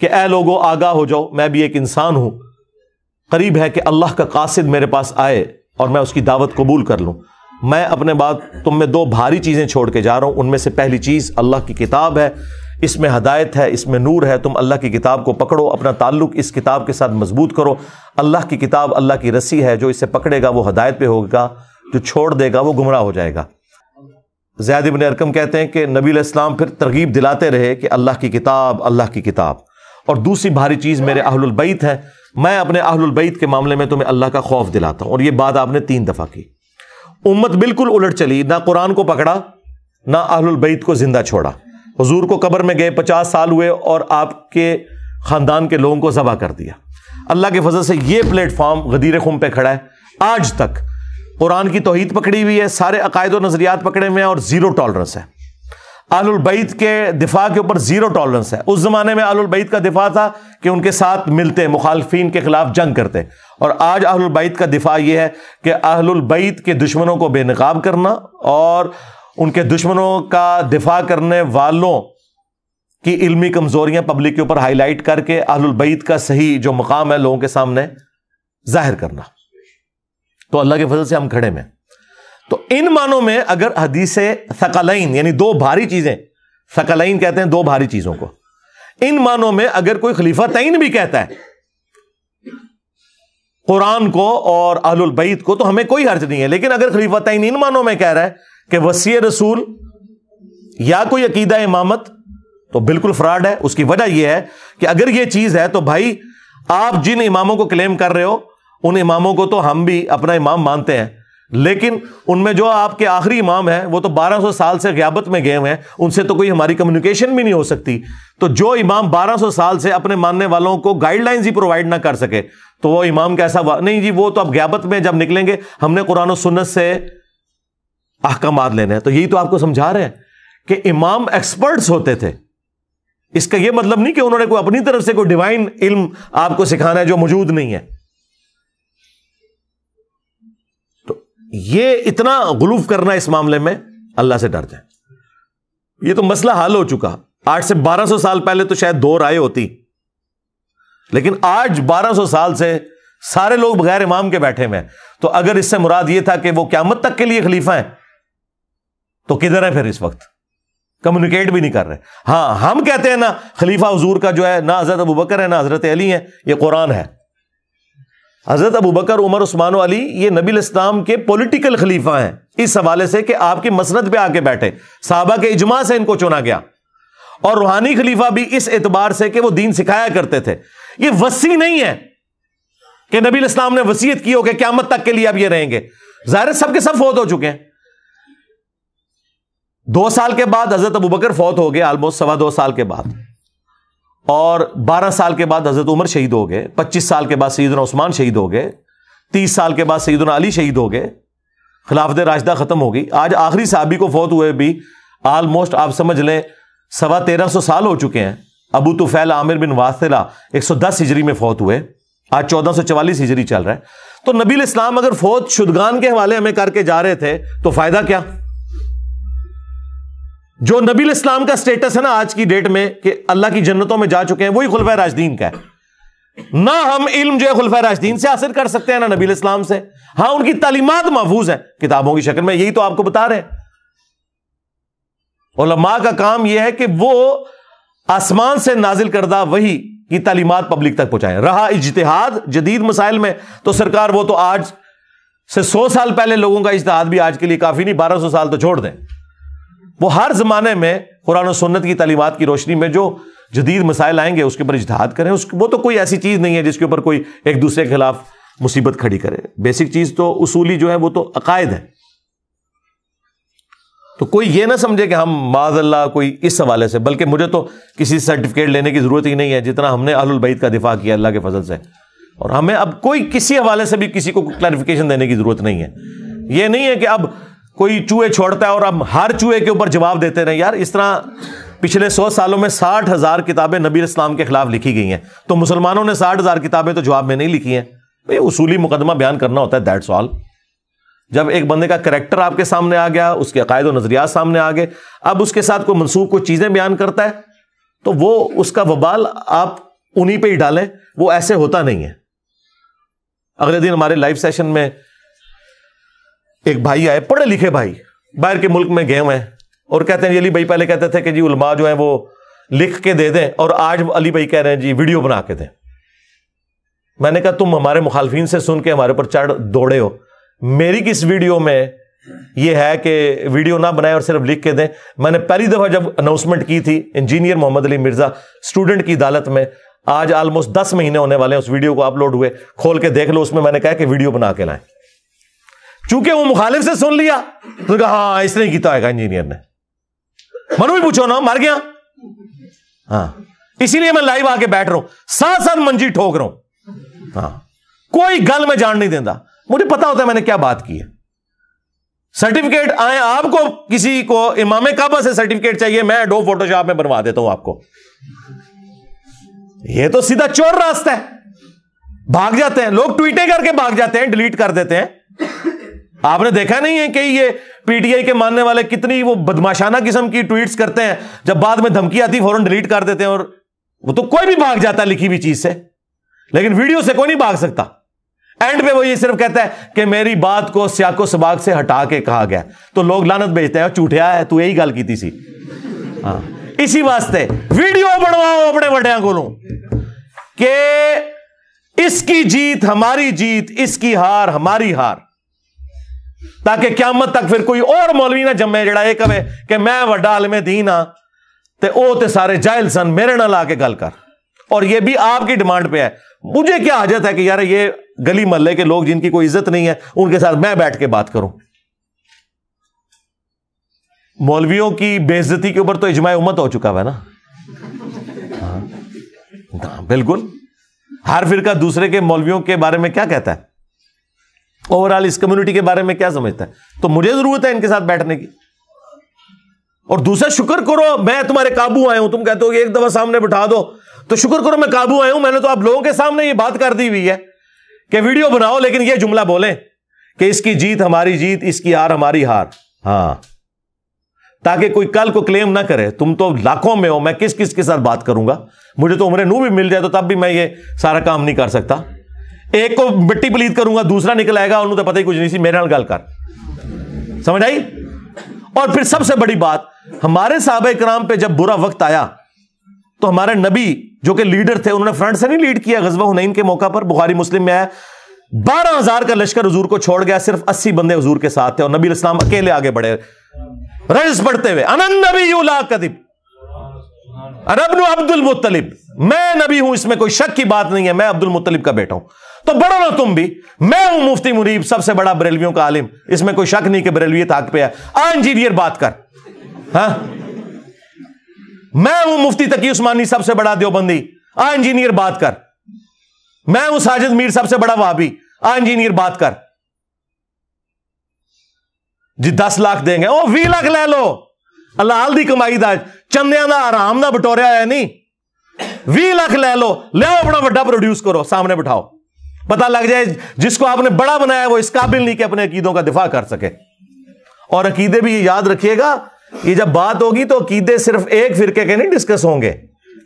कि ए लोगो आगाह हो जाओ मैं भी एक इंसान हूं करीब है कि अल्लाह का कासिद मेरे पास आए और मैं उसकी दावत कबूल कर लूँ मैं अपने बात तुम में दो भारी चीज़ें छोड़ के जा रहा हूँ उनमें से पहली चीज़ अल्लाह की किताब है इसमें हदायत है इसमें नूर है तुम अल्लाह की किताब को पकड़ो अपना ताल्लुक इस किताब के साथ मजबूत करो अल्लाह की किताब अल्लाह की रस्सी है जो इसे पकड़ेगा वो हदायत पे होगा जो छोड़ देगा वो गुमराह हो जाएगा जैद इबन अरकम कहते हैं कि नबी इस्लाम फिर तरगीब दिलाते रहे कि अल्लाह की किताब अल्लाह की किताब और दूसरी भारी चीज़ मेरे अहलबैत है मैं अपने अहलबैत के मामले में तुम्हें अल्लाह का खौफ दिलाता हूँ और ये बात आपने तीन दफ़ा की उम्मत बिल्कुल उलट चली ना कुरान को पकड़ा ना अहलबैत को ज़िंदा छोड़ा हजूर को कब्र में गए पचास साल हुए और आपके ख़ानदान के लोगों को ज़बा कर दिया अल्लाह के फजल से यह प्लेटफॉर्म गदीर खुम पे खड़ा है आज तक कुरान की तोहहीद पकड़ी हुई है सारे अकायद और नज़रियात पकड़े हुए हैं और ज़ीरो टॉलरेंस है आलबैत के दिफा के ऊपर ज़ीरो टॉलरेंस है उस ज़माने में आलबैत का दिफा था कि उनके साथ मिलते मुखालफी के ख़िलाफ़ जंग करते और आज आलबैत का दिफा यह है कि आलबैत के दुश्मनों को बेनकाब करना और उनके दुश्मनों का दिफा करने वालों की इलमी कमजोरियां पब्लिक के ऊपर हाईलाइट करके अहलबैत का सही जो मुकाम है लोगों के सामने जाहिर करना तो अल्लाह के फजल से हम खड़े में तो इन मानों में अगर हदीस सकलैन यानी दो भारी चीजें सकलैन कहते हैं दो भारी चीजों को इन मानों में अगर कोई खलीफा तयन भी कहता है कुरान को और अहलबैत को तो हमें कोई हर्ज नहीं है लेकिन अगर खलीफा तयन इन मानों में कह रहा है कि वसी रसूल या कोई अकीदा इमामत तो बिल्कुल फ्रॉड है उसकी वजह यह है कि अगर यह चीज है तो भाई आप जिन इमामों को क्लेम कर रहे हो उन इमामों को तो हम भी अपना इमाम मानते हैं लेकिन उनमें जो आपके आखिरी इमाम है वो तो 1200 साल से ग्याबत में गए हुए हैं उनसे तो कोई हमारी कम्युनिकेशन भी नहीं हो सकती तो जो इमाम 1200 साल से अपने मानने वालों को गाइडलाइंस ही प्रोवाइड ना कर सके तो वो इमाम कैसा नहीं जी वो तो अब ग्याबत में जब निकलेंगे हमने कुरान सुनत से अहकाम लेने हैं तो यही तो आपको समझा रहे हैं कि इमाम एक्सपर्ट्स होते थे इसका यह मतलब नहीं कि उन्होंने कोई अपनी तरफ से कोई डिवाइन इल्म आपको सिखाना है जो मौजूद नहीं है तो ये इतना गुलूफ करना इस मामले में अल्लाह से डर जाए ये तो मसला हल हो चुका आठ से बारह सौ साल पहले तो शायद दो राय होती लेकिन आज बारह सौ साल से सारे लोग बगैर इमाम के बैठे हुए हैं तो अगर इससे मुराद ये था कि वो क्यामत तक के लिए खलीफा हैं तो किधर है फिर इस वक्त कम्युनिकेट भी नहीं कर रहे हां हम कहते हैं ना खलीफा हजूर का जो है ना हजरत अबू बकर है ना हजरत अली है यह कुरान है हजरत अबू बकर उमर उस्मान अली ये नबी इस्लाम के पोलिटिकल खलीफा हैं इस हवाले से कि आपकी मसरत पर आके बैठे साहबा के इजमा से इनको चुना गया और रूहानी खलीफा भी इस एतबार से कि वो दीन सिखाया करते थे ये वसी नहीं है कि नबी इस्लाम ने वसीयत की हो कि मत तक के लिए अब ये रहेंगे ज़ाहिर सबके सब फौत हो चुके हैं दो साल के बाद हजरत अबू बकर फौत हो गए ऑलमोस्ट सवा दो साल के बाद और बारह साल के बाद हजरत उमर शहीद हो गए पच्चीस साल के बाद सईदना उस्मान शहीद हो गए तीस साल के बाद सईदना अली शहीद हो गए खिलाफत राशदा खत्म हो गई आज आखिरी साहबी को फौत हुए भी आलमोस्ट आप समझ लें सवा तेरह सौ साल हो चुके हैं अबू तुफैल आमिर बिन सौ दस हिजरी में फौत हुए आज चौदह सौ चवालीस हिजरी चल रहा है तो नबील इस्लाम अगर फौत शुदगान के हवाले हमें करके जा रहे थे तो फायदा क्या जो नबील इस्लाम का स्टेटस है ना आज की डेट में कि अल्लाह की जन्नतों में जा चुके हैं वही खुलफा राजदीन का है ना हम इल्म जो है खुलफा राजदीन से हासिल कर सकते हैं ना नबील इस्लाम से हाँ उनकी तालीमत महफूज है किताबों की शक्ल में यही तो आपको बता रहे हैं लम्मा का काम यह है कि वो आसमान से नाजिल करदा वही की तालीमत पब्लिक तक पहुंचाए रहा इजतहाद जदीद मसाइल में तो सरकार वो तो आज से सौ साल पहले लोगों का इजतहाद भी आज के लिए काफी नहीं बारह सौ साल तो छोड़ दें वो हर जमाने में कुरान और सुन्नत की तालीमत की रोशनी में जो जदीद मसाइल आएंगे उसके ऊपर इजहाद करें उस वो तो कोई ऐसी चीज़ नहीं है जिसके ऊपर कोई एक दूसरे के खिलाफ मुसीबत खड़ी करे बेसिक चीज़ तो उसूली जो है वो तो अकायद है तो कोई ये ना समझे कि हम माजल्ला कोई इस हवाले से बल्कि मुझे तो किसी सर्टिफिकेट लेने की ज़रूरत ही नहीं है जितना हमने अहलबैत का दिफा किया अल्लाह के फजल से और हमें अब कोई किसी हवाले से भी किसी को क्लैरिफिकेशन देने की ज़रूरत नहीं है यह नहीं है कि अब कोई चूहे छोड़ता है और हम हर चूहे के ऊपर जवाब देते रहे यार इस तरह पिछले सौ सालों में साठ हजार किताबें नबी इस्लाम के खिलाफ लिखी गई हैं तो मुसलमानों ने साठ हजार किताबें तो जवाब में नहीं लिखी हैं भाई उसूली मुकदमा बयान करना होता है दैट्स ऑल जब एक बंदे का करेक्टर आपके सामने आ गया उसके अकायद और नजरियात सामने आ गए अब उसके साथ कोई मनसूब कोई चीज़ें बयान करता है तो वो उसका वबाल आप उन्हीं पर ही डालें वो ऐसे होता नहीं है अगले दिन हमारे लाइव सेशन में एक भाई आए पढ़े लिखे भाई बाहर के मुल्क में गए हुए हैं और कहते हैं अली भाई पहले कहते थे कि जी उलमा जो है वो लिख के दे दें और आज अली भाई कह रहे हैं जी वीडियो बना के दें मैंने कहा तुम हमारे मुखालफिन से सुन के हमारे ऊपर चढ़ दौड़े हो मेरी किस वीडियो में ये है कि वीडियो ना बनाए और सिर्फ लिख के दें मैंने पहली दफ़ा जब अनाउंसमेंट की थी इंजीनियर मोहम्मद अली मिर्ज़ा स्टूडेंट की अदालत में आज ऑलमोस्ट दस महीने होने वाले हैं उस वीडियो को अपलोड हुए खोल के देख लो उसमें मैंने कहा कि वीडियो बना के लाएं चूंकि वो मुखालिफ से सुन लिया तो कहा हाँ इसने किया होगा इंजीनियर ने मनु भी पूछो ना मर गया हाँ इसीलिए मैं लाइव आके बैठ रहा हूं साथ साथ मंजी ठोक रहा हूं हाँ कोई गल में जान नहीं देता मुझे पता होता है मैंने क्या बात की है सर्टिफिकेट आए आपको किसी को इमाम काबा से सर्टिफिकेट चाहिए मैं डो फोटोशॉप में बनवा देता हूं आपको यह तो सीधा चोर रास्ता है भाग जाते हैं लोग ट्वीटें करके भाग जाते हैं डिलीट कर देते हैं आपने देखा नहीं है कि ये पीटीआई के मानने वाले कितनी वो बदमाशाना किस्म की ट्वीट्स करते हैं जब बाद में धमकी आती फौरन डिलीट कर देते हैं और वो तो कोई भी भाग जाता है लिखी हुई चीज से लेकिन वीडियो से कोई नहीं भाग सकता एंड पे वो ये सिर्फ कहता है कि मेरी बात को सियाको सबाग से हटा के कहा गया तो लोग लानत भेजते हैं चूठिया है तू यही गल की थी सी हाँ इसी वास्ते वीडियो बनवाओ अपने वड्या को इसकी जीत हमारी जीत इसकी हार हमारी हार ताकि क्यामत तक फिर कोई और मौलवी ना जमे जरा यह कहे कि मैं व्डा आलमे दीन हाँ तो वह तो सारे जाहिल सन मेरे ना के गल कर और यह भी आपकी डिमांड पे है मुझे क्या हाजत है कि यार ये गली मोहल्ले के लोग जिनकी कोई इज्जत नहीं है उनके साथ मैं बैठ के बात करूं मौलवियों की बेइज्जती के ऊपर तो इजमाय उम्मत हो चुका है ना हाँ, हाँ बिल्कुल हर फिर दूसरे के मौलवियों के बारे में क्या कहता है ओवरऑल इस कम्युनिटी के बारे में क्या समझता है तो मुझे जरूरत है इनके साथ बैठने की और दूसरा शुक्र करो मैं तुम्हारे काबू आया हूं तुम कहते हो एक दफा सामने बिठा दो तो शुक्र करो मैं काबू आया हूं मैंने तो आप लोगों के सामने ये बात कर दी हुई है कि वीडियो बनाओ लेकिन ये जुमला बोले कि इसकी जीत हमारी जीत इसकी हार हमारी हार हाँ ताकि कोई कल को क्लेम ना करे तुम तो लाखों में हो मैं किस किस के साथ बात करूंगा मुझे तो उम्र नू भी मिल जाए तो तब भी मैं ये सारा काम नहीं कर सकता एक को मिट्टी पलीत करूंगा दूसरा निकल आएगा उन्होंने तो पता ही कुछ नहीं सी मेरे नाल गल कर समझ आई और फिर सबसे बड़ी बात हमारे साहब कराम पे जब बुरा वक्त आया तो हमारे नबी जो कि लीडर थे उन्होंने फ्रंट से नहीं लीड किया गजबा हुनैन के मौका पर बुखारी मुस्लिम में आया बारह हजार का लश्कर हजूर को छोड़ गया सिर्फ अस्सी बंदे हजूर के साथ थे और नबी इस्लाम अकेले आगे बढ़े रज बढ़ते हुए अनंत नबी यू ला कदिब अरबन अब्दुल मुतलिब मैं नबी हूं इसमें कोई शक की बात नहीं है मैं अब्दुल मुतलिब का बेटा हूं तो बढ़ो ना तुम भी मैं हूं मुफ्ती मुनीब सबसे बड़ा बरेलवियों का आलिम इसमें कोई शक नहीं कि बरेलवियत ताक पे है आ इंजीनियर बात कर हा? मैं हूं मुफ्ती तकी उस्मानी सबसे बड़ा देवबंदी आ इंजीनियर बात कर मैं हूं साजिद मीर सबसे बड़ा वाबी आ इंजीनियर बात कर जी दस लाख देंगे ओ वी लाख ले लो हलाल दी कमाई दाज चंदिया का आराम का बटोरिया है नहीं वी लाख ले लो लिया अपना व्डा प्रोड्यूस करो सामने बिठाओ पता लग जाए जिसको आपने बड़ा बनाया वो इस काबिल नहीं कि अपने अकीदों का दिफा कर सके और अकीदे भी ये याद रखिएगा ये जब बात होगी तो अकीदे सिर्फ एक फिरके के नहीं डिस्कस होंगे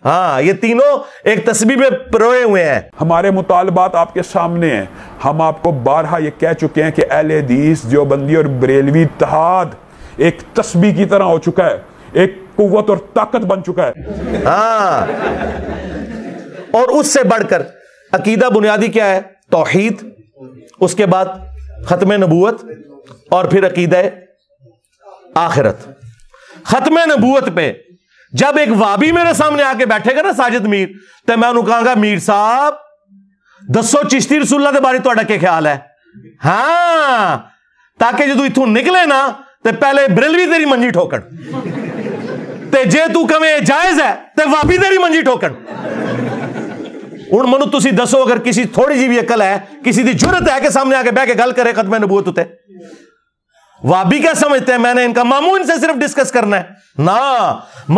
हाँ ये तीनों एक तस्वीर में परोए हुए हैं हमारे मुतालबात आपके सामने हैं हम आपको बारहा ये कह चुके हैं कि एल एदीस ज्योबंदी और बरेलवी तहाद एक तस्बी की तरह हो चुका है एक कुत और ताकत बन चुका है हाँ और उससे बढ़कर अकीदा बुनियादी क्या है तोहहीद उसके बाद ख़त्म नबूत और फिर अकीद आखिरत ख़त्म नबूत पे जब एक वाबी मेरे सामने आके बैठेगा ना साजिद मीर तो मैं उन्होंने कहा मीर साहब दसो चिश्ती रसूला के बारे थोड़ा क्या ख्याल है हाँ ताकि जो इतों निकले ना तो पहले ब्रिलवी तेरी मंजी ठोकन जे तू कमे जायज है तो वाबी तेरी मंजी ठोकन ਹੁਣ मनु ਤੁਸੀਂ ਦੱਸੋ ਅਗਰ ਕਿਸੇ ਥੋੜੀ ਜੀ ਵੀ ਅਕਲ ਹੈ ਕਿਸੇ ਦੀ ਜੁਰਤ ਹੈ ਕਿ ਸਾਹਮਣੇ ਆ ਕੇ ਬਹਿ ਕੇ ਗੱਲ ਕਰੇ ਖਤਮ ਨਬੂਤ ਉਤੇ वाबी क्या समझते हैं मैंने इनका मामू इनसे सिर्फ डिस्कस करना है ना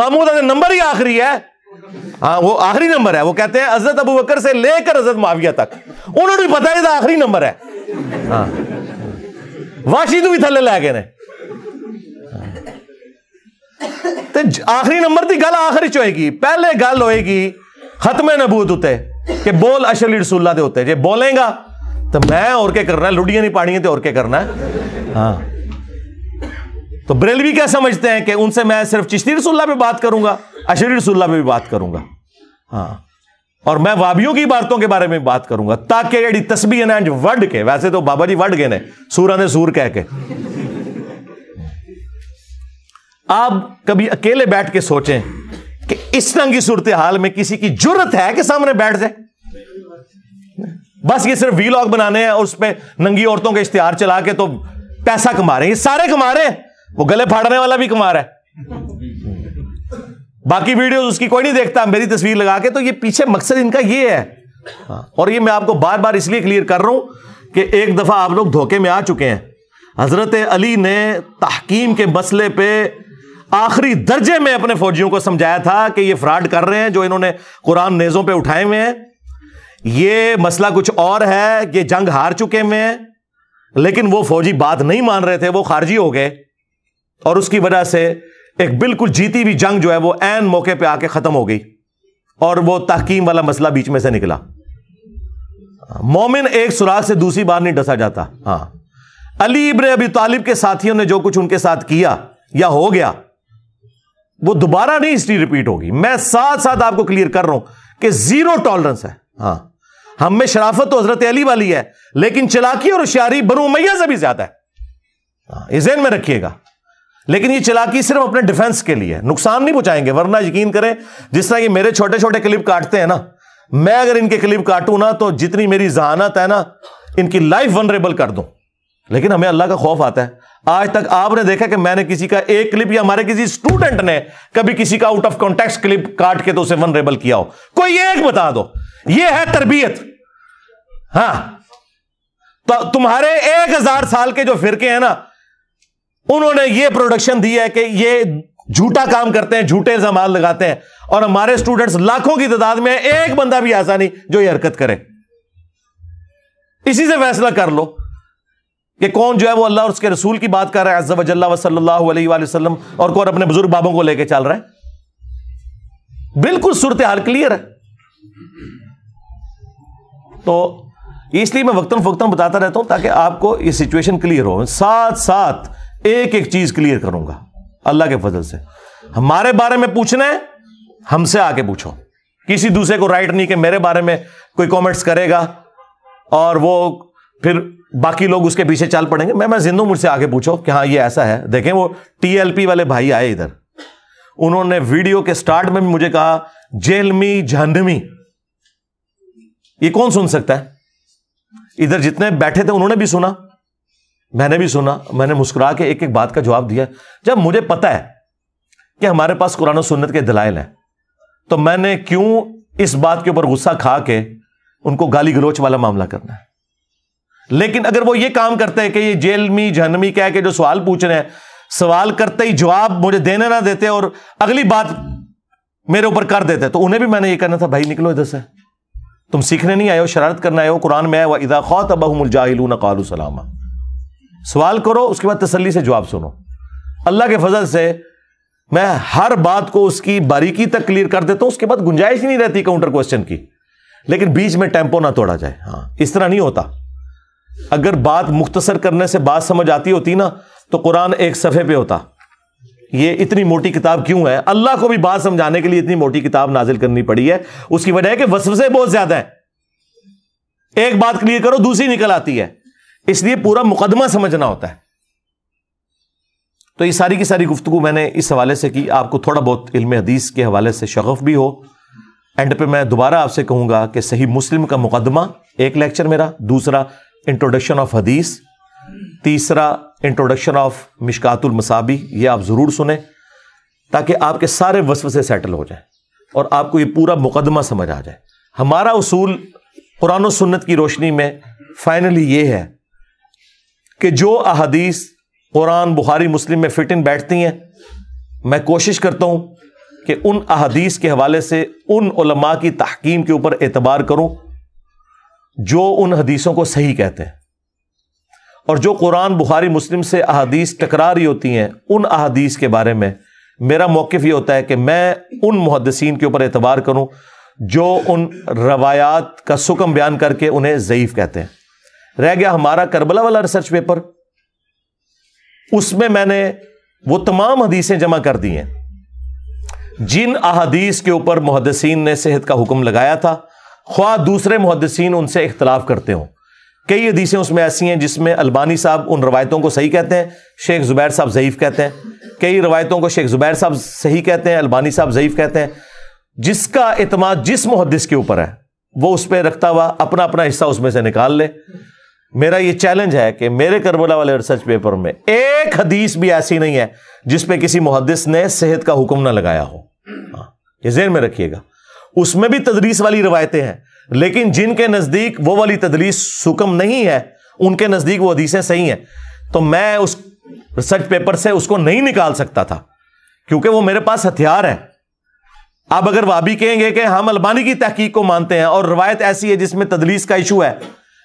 मामू का नंबर ही आखिरी है हाँ वो आखिरी नंबर है वो कहते हैं अजरत अबू बकर से लेकर अजरत माविया तक उन्होंने भी पता नहीं आखिरी नंबर है हाँ वाशिद भी थले लै गए आखिरी नंबर की गल आखिरी च पहले गल होगी खत्म नबूत उत्ते कि बोल अशली रसूल्ला के होते जे बोलेगा तो मैं और के करना लुडिया नहीं पानी तो और के करना हाँ तो बरेलवी क्या समझते हैं कि उनसे मैं सिर्फ चिश्ती रसुल्ला पे बात करूंगा अशरी रसुल्ला पे भी बात करूंगा हाँ और मैं वाबियों की इबारतों के बारे में बात करूंगा ताकि जी तस्बी है ना वड के वैसे तो बाबा जी वड गए ने सूर ने सूर कह के आप कभी अकेले बैठ के सोचें कि इस तरह की सूरत हाल में किसी की जरूरत है कि सामने बैठ जाए बस ये सिर्फ वीलॉग बनाने हैं और उस पर नंगी औरतों के इश्तेहार चला के तो पैसा कमा रहे हैं सारे कमा रहे हैं वो गले फाड़ने वाला भी कमा रहा है बाकी वीडियोस उसकी कोई नहीं देखता मेरी तस्वीर लगा के तो ये पीछे मकसद इनका ये है हाँ, और ये मैं आपको बार बार इसलिए क्लियर कर रहा हूं कि एक दफा आप लोग धोखे में आ चुके हैं हजरत अली ने तहकीम के मसले पर आखिरी दर्जे में अपने फौजियों को समझाया था कि ये फ्रॉड कर रहे हैं जो इन्होंने कुरान नेजों पे उठाए हुए हैं ये मसला कुछ और है ये जंग हार चुके हुए हैं लेकिन वो फौजी बात नहीं मान रहे थे वो खारजी हो गए और उसकी वजह से एक बिल्कुल जीती हुई जंग जो है वो एन मौके पर आके खत्म हो गई और वह तहकीम वाला मसला बीच में से निकला मोमिन एक सुराग से दूसरी बार नहीं डसा जाता हाँ अली इब्र अबी तालिब के साथियों ने जो कुछ उनके साथ किया या हो गया वो दोबारा नहीं हिस्ट्री रिपीट होगी मैं साथ साथ आपको क्लियर कर रहा हूं कि जीरो टॉलरेंस है हाँ हम में शराफत तो हजरत अली वाली है लेकिन चलाकी और होशियारी बनु मैया से भी ज्यादा है हाँ, में रखिएगा लेकिन ये चलाकी सिर्फ अपने डिफेंस के लिए है नुकसान नहीं पहुंचाएंगे वरना यकीन करें जिस तरह की मेरे छोटे छोटे क्लिप काटते हैं ना मैं अगर इनके क्लिप काटू ना तो जितनी मेरी जहानत है ना इनकी लाइफ वनरेबल कर दूं लेकिन हमें अल्लाह का खौफ आता है आज तक आपने देखा कि मैंने किसी का एक क्लिप या हमारे किसी स्टूडेंट ने कभी किसी का आउट ऑफ कॉन्टेक्स क्लिप काट के तो उसे वनरेबल किया हो कोई एक बता दो यह है तरबियत हाँ तो तुम्हारे एक हजार साल के जो फिरके हैं ना उन्होंने ये प्रोडक्शन दी है कि ये झूठा काम करते हैं झूठे जमाल लगाते हैं और हमारे स्टूडेंट्स लाखों की तादाद में एक बंदा भी ऐसा नहीं जो ये हरकत करे इसी से फैसला कर लो कि कौन जो है वो अल्लाह और उसके रसूल की बात कर रहा है अज्जा वजल्ला वसल्ला वसल्लम और कौन अपने बुजुर्ग बाबों को लेकर चल रहा है बिल्कुल सूरत हाल क्लियर है तो इसलिए मैं वक्तन फुक्तन बताता रहता हूं ताकि आपको ये सिचुएशन क्लियर हो साथ साथ एक एक चीज क्लियर करूंगा अल्लाह के फजल से हमारे बारे में पूछना है हमसे आके पूछो किसी दूसरे को राइट नहीं कि मेरे बारे में कोई कमेंट्स करेगा और वो फिर बाकी लोग उसके पीछे चाल पड़ेंगे मैं मैं जिंदू मुझसे आगे पूछो कि हाँ ये ऐसा है देखें वो टीएलपी वाले भाई आए इधर उन्होंने वीडियो के स्टार्ट में भी मुझे कहा जेलमी झंडमी ये कौन सुन सकता है इधर जितने बैठे थे उन्होंने भी सुना मैंने भी सुना मैंने मुस्कुरा के एक एक बात का जवाब दिया जब मुझे पता है कि हमारे पास कुरान सुन्नत के दलाइल हैं तो मैंने क्यों इस बात के ऊपर गुस्सा खा के उनको गाली गलोच वाला मामला करना है लेकिन अगर वो ये काम करते हैं कि ये जेल में जहनमी क्या के जो सवाल पूछ रहे हैं सवाल करते ही जवाब मुझे देने ना देते और अगली बात मेरे ऊपर कर देते तो उन्हें भी मैंने ये करना था भाई निकलो इधर से तुम सीखने नहीं आए हो शरारत करने आए हो कुरान में आया हुआ खौ तबाहमुलजाहिलून सलामा सवाल करो उसके बाद तसली से जवाब सुनो अल्लाह के फजल से मैं हर बात को उसकी बारीकी तक क्लियर कर देता हूं उसके बाद गुंजाइश ही नहीं रहती काउंटर क्वेश्चन की लेकिन बीच में टेम्पो ना तोड़ा जाए हाँ इस तरह नहीं होता अगर बात मुख्तसर करने से बात समझ आती होती ना तो कुरान एक सफ़े पे होता ये इतनी मोटी किताब क्यों है अल्लाह को भी बात समझाने के लिए इतनी मोटी किताब नाजिल करनी पड़ी है उसकी वजह है कि वसवसे बहुत ज्यादा है एक बात क्लियर करो दूसरी निकल आती है इसलिए पूरा मुकदमा समझना होता है तो ये सारी की सारी गुफ्तु मैंने इस हवाले से की आपको थोड़ा बहुत इल्म हदीस के हवाले से शगफ भी हो एंड पे मैं दोबारा आपसे कहूंगा कि सही मुस्लिम का मुकदमा एक लेक्चर मेरा दूसरा इंट्रोडक्शन ऑफ हदीस तीसरा इंट्रोडक्शन ऑफ मिशकातुल मसाबी ये आप ज़रूर सुने ताकि आपके सारे वसव से सेटल हो जाए और आपको ये पूरा मुकदमा समझ आ जाए हमारा उसूल कुरान सुन्नत की रोशनी में फाइनली ये है कि जो अदीस कुरान बुखारी मुस्लिम में फिट इन बैठती हैं मैं कोशिश करता हूँ कि उन अदीस के हवाले से उन की तहकीम के ऊपर एतबार करूँ जो उन हदीसों को सही कहते हैं और जो कुरान बुखारी मुस्लिम से अहादीस टकरा रही होती हैं उन अहादीस के बारे में मेरा मौक़ ये होता है कि मैं उन मुहदसिन के ऊपर एतबार करूँ जो उन रवायात का सुखम बयान करके उन्हें ज़यीफ़ कहते हैं रह गया हमारा करबला वाला रिसर्च पेपर उसमें मैंने वो तमाम हदीसें जमा कर दी हैं जिन अहादीस के ऊपर मुहदसिन ने सेहत का हुक्म लगाया था ख्वा दूसरे मुहदसिन उनसे इख्तलाफ करते हो कई हदीसें उसमें ऐसी हैं जिसमें अलबानी साहब उन रवायतों को सही कहते हैं शेख ज़ुबैर साहब ज़यीफ़ कहते हैं कई रवायतों को शेख ज़ुबैर साहब सही कहते हैं अलबानी साहब ज़यीफ़ कहते हैं जिसका अतमाद जिस मुहदस के ऊपर है वो उस पर रखता हुआ अपना अपना हिस्सा उसमें से निकाल ले मेरा ये चैलेंज है कि मेरे करबला वाले रिसर्च पेपर में एक हदीस भी ऐसी नहीं है जिसपे किसी मुहदस ने सेहत का हुक्म ना लगाया हो हाँ, ये जेन में रखिएगा उसमें भी तदरीस वाली रवायतें हैं लेकिन जिनके नज़दीक वो वाली तदरीस सुकम नहीं है उनके नज़दीक वो हदीसें सही हैं तो मैं उस रिसर्च पेपर से उसको नहीं निकाल सकता था क्योंकि वो मेरे पास हथियार है अब अगर वाबी कहेंगे कि हम अलबानी की तहकीक को मानते हैं और रवायत ऐसी है जिसमें तदलीस का इशू है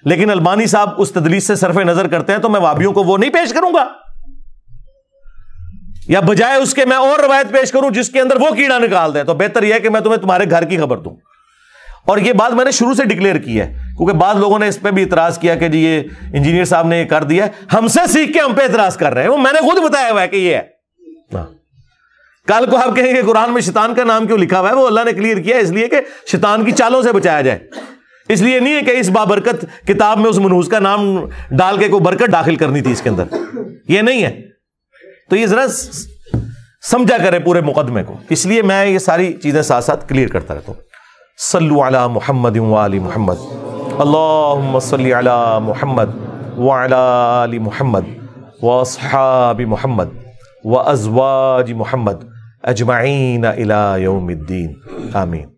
लेकिन अलबानी साहब उस तदलीस से सरफे नज़र करते हैं तो मैं वाबियों को वो नहीं पेश करूंगा या बजाय उसके मैं और रवायत पेश करूं जिसके अंदर वो कीड़ा निकाल दे तो बेहतर यह कि मैं तुम्हें तुम्हारे घर की खबर दूं और ये बात मैंने शुरू से डिक्लेयर की है क्योंकि बाद लोगों ने इस पर भी इतराज़ किया कि जी ये इंजीनियर साहब ने कर दिया हमसे सीख के हम पे इतराज़ कर रहे हैं वो मैंने खुद बताया हुआ है कि ये है हाँ। कल को आप कहेंगे कुरान में शैतान का नाम क्यों लिखा हुआ है वो अल्लाह ने क्लियर किया इसलिए कि शैतान की चालों से बचाया जाए इसलिए नहीं है कि इस बाबरकत किताब में उस मनूज का नाम डाल के कोई बरकत दाखिल करनी थी इसके अंदर यह नहीं है तो ये जरा समझा करें पूरे मुकदमे को इसलिए मैं ये सारी चीज़ें साथ साथ क्लियर करता रहता हूँ सल्लु अला मोहम्मद वाली मोहम्मद अल्लाह सल अला मोहम्मद वाली मोहम्मद वसहाब मोहम्मद व अजवाज मोहम्मद अजमाइन अला यौमद्दीन आमीन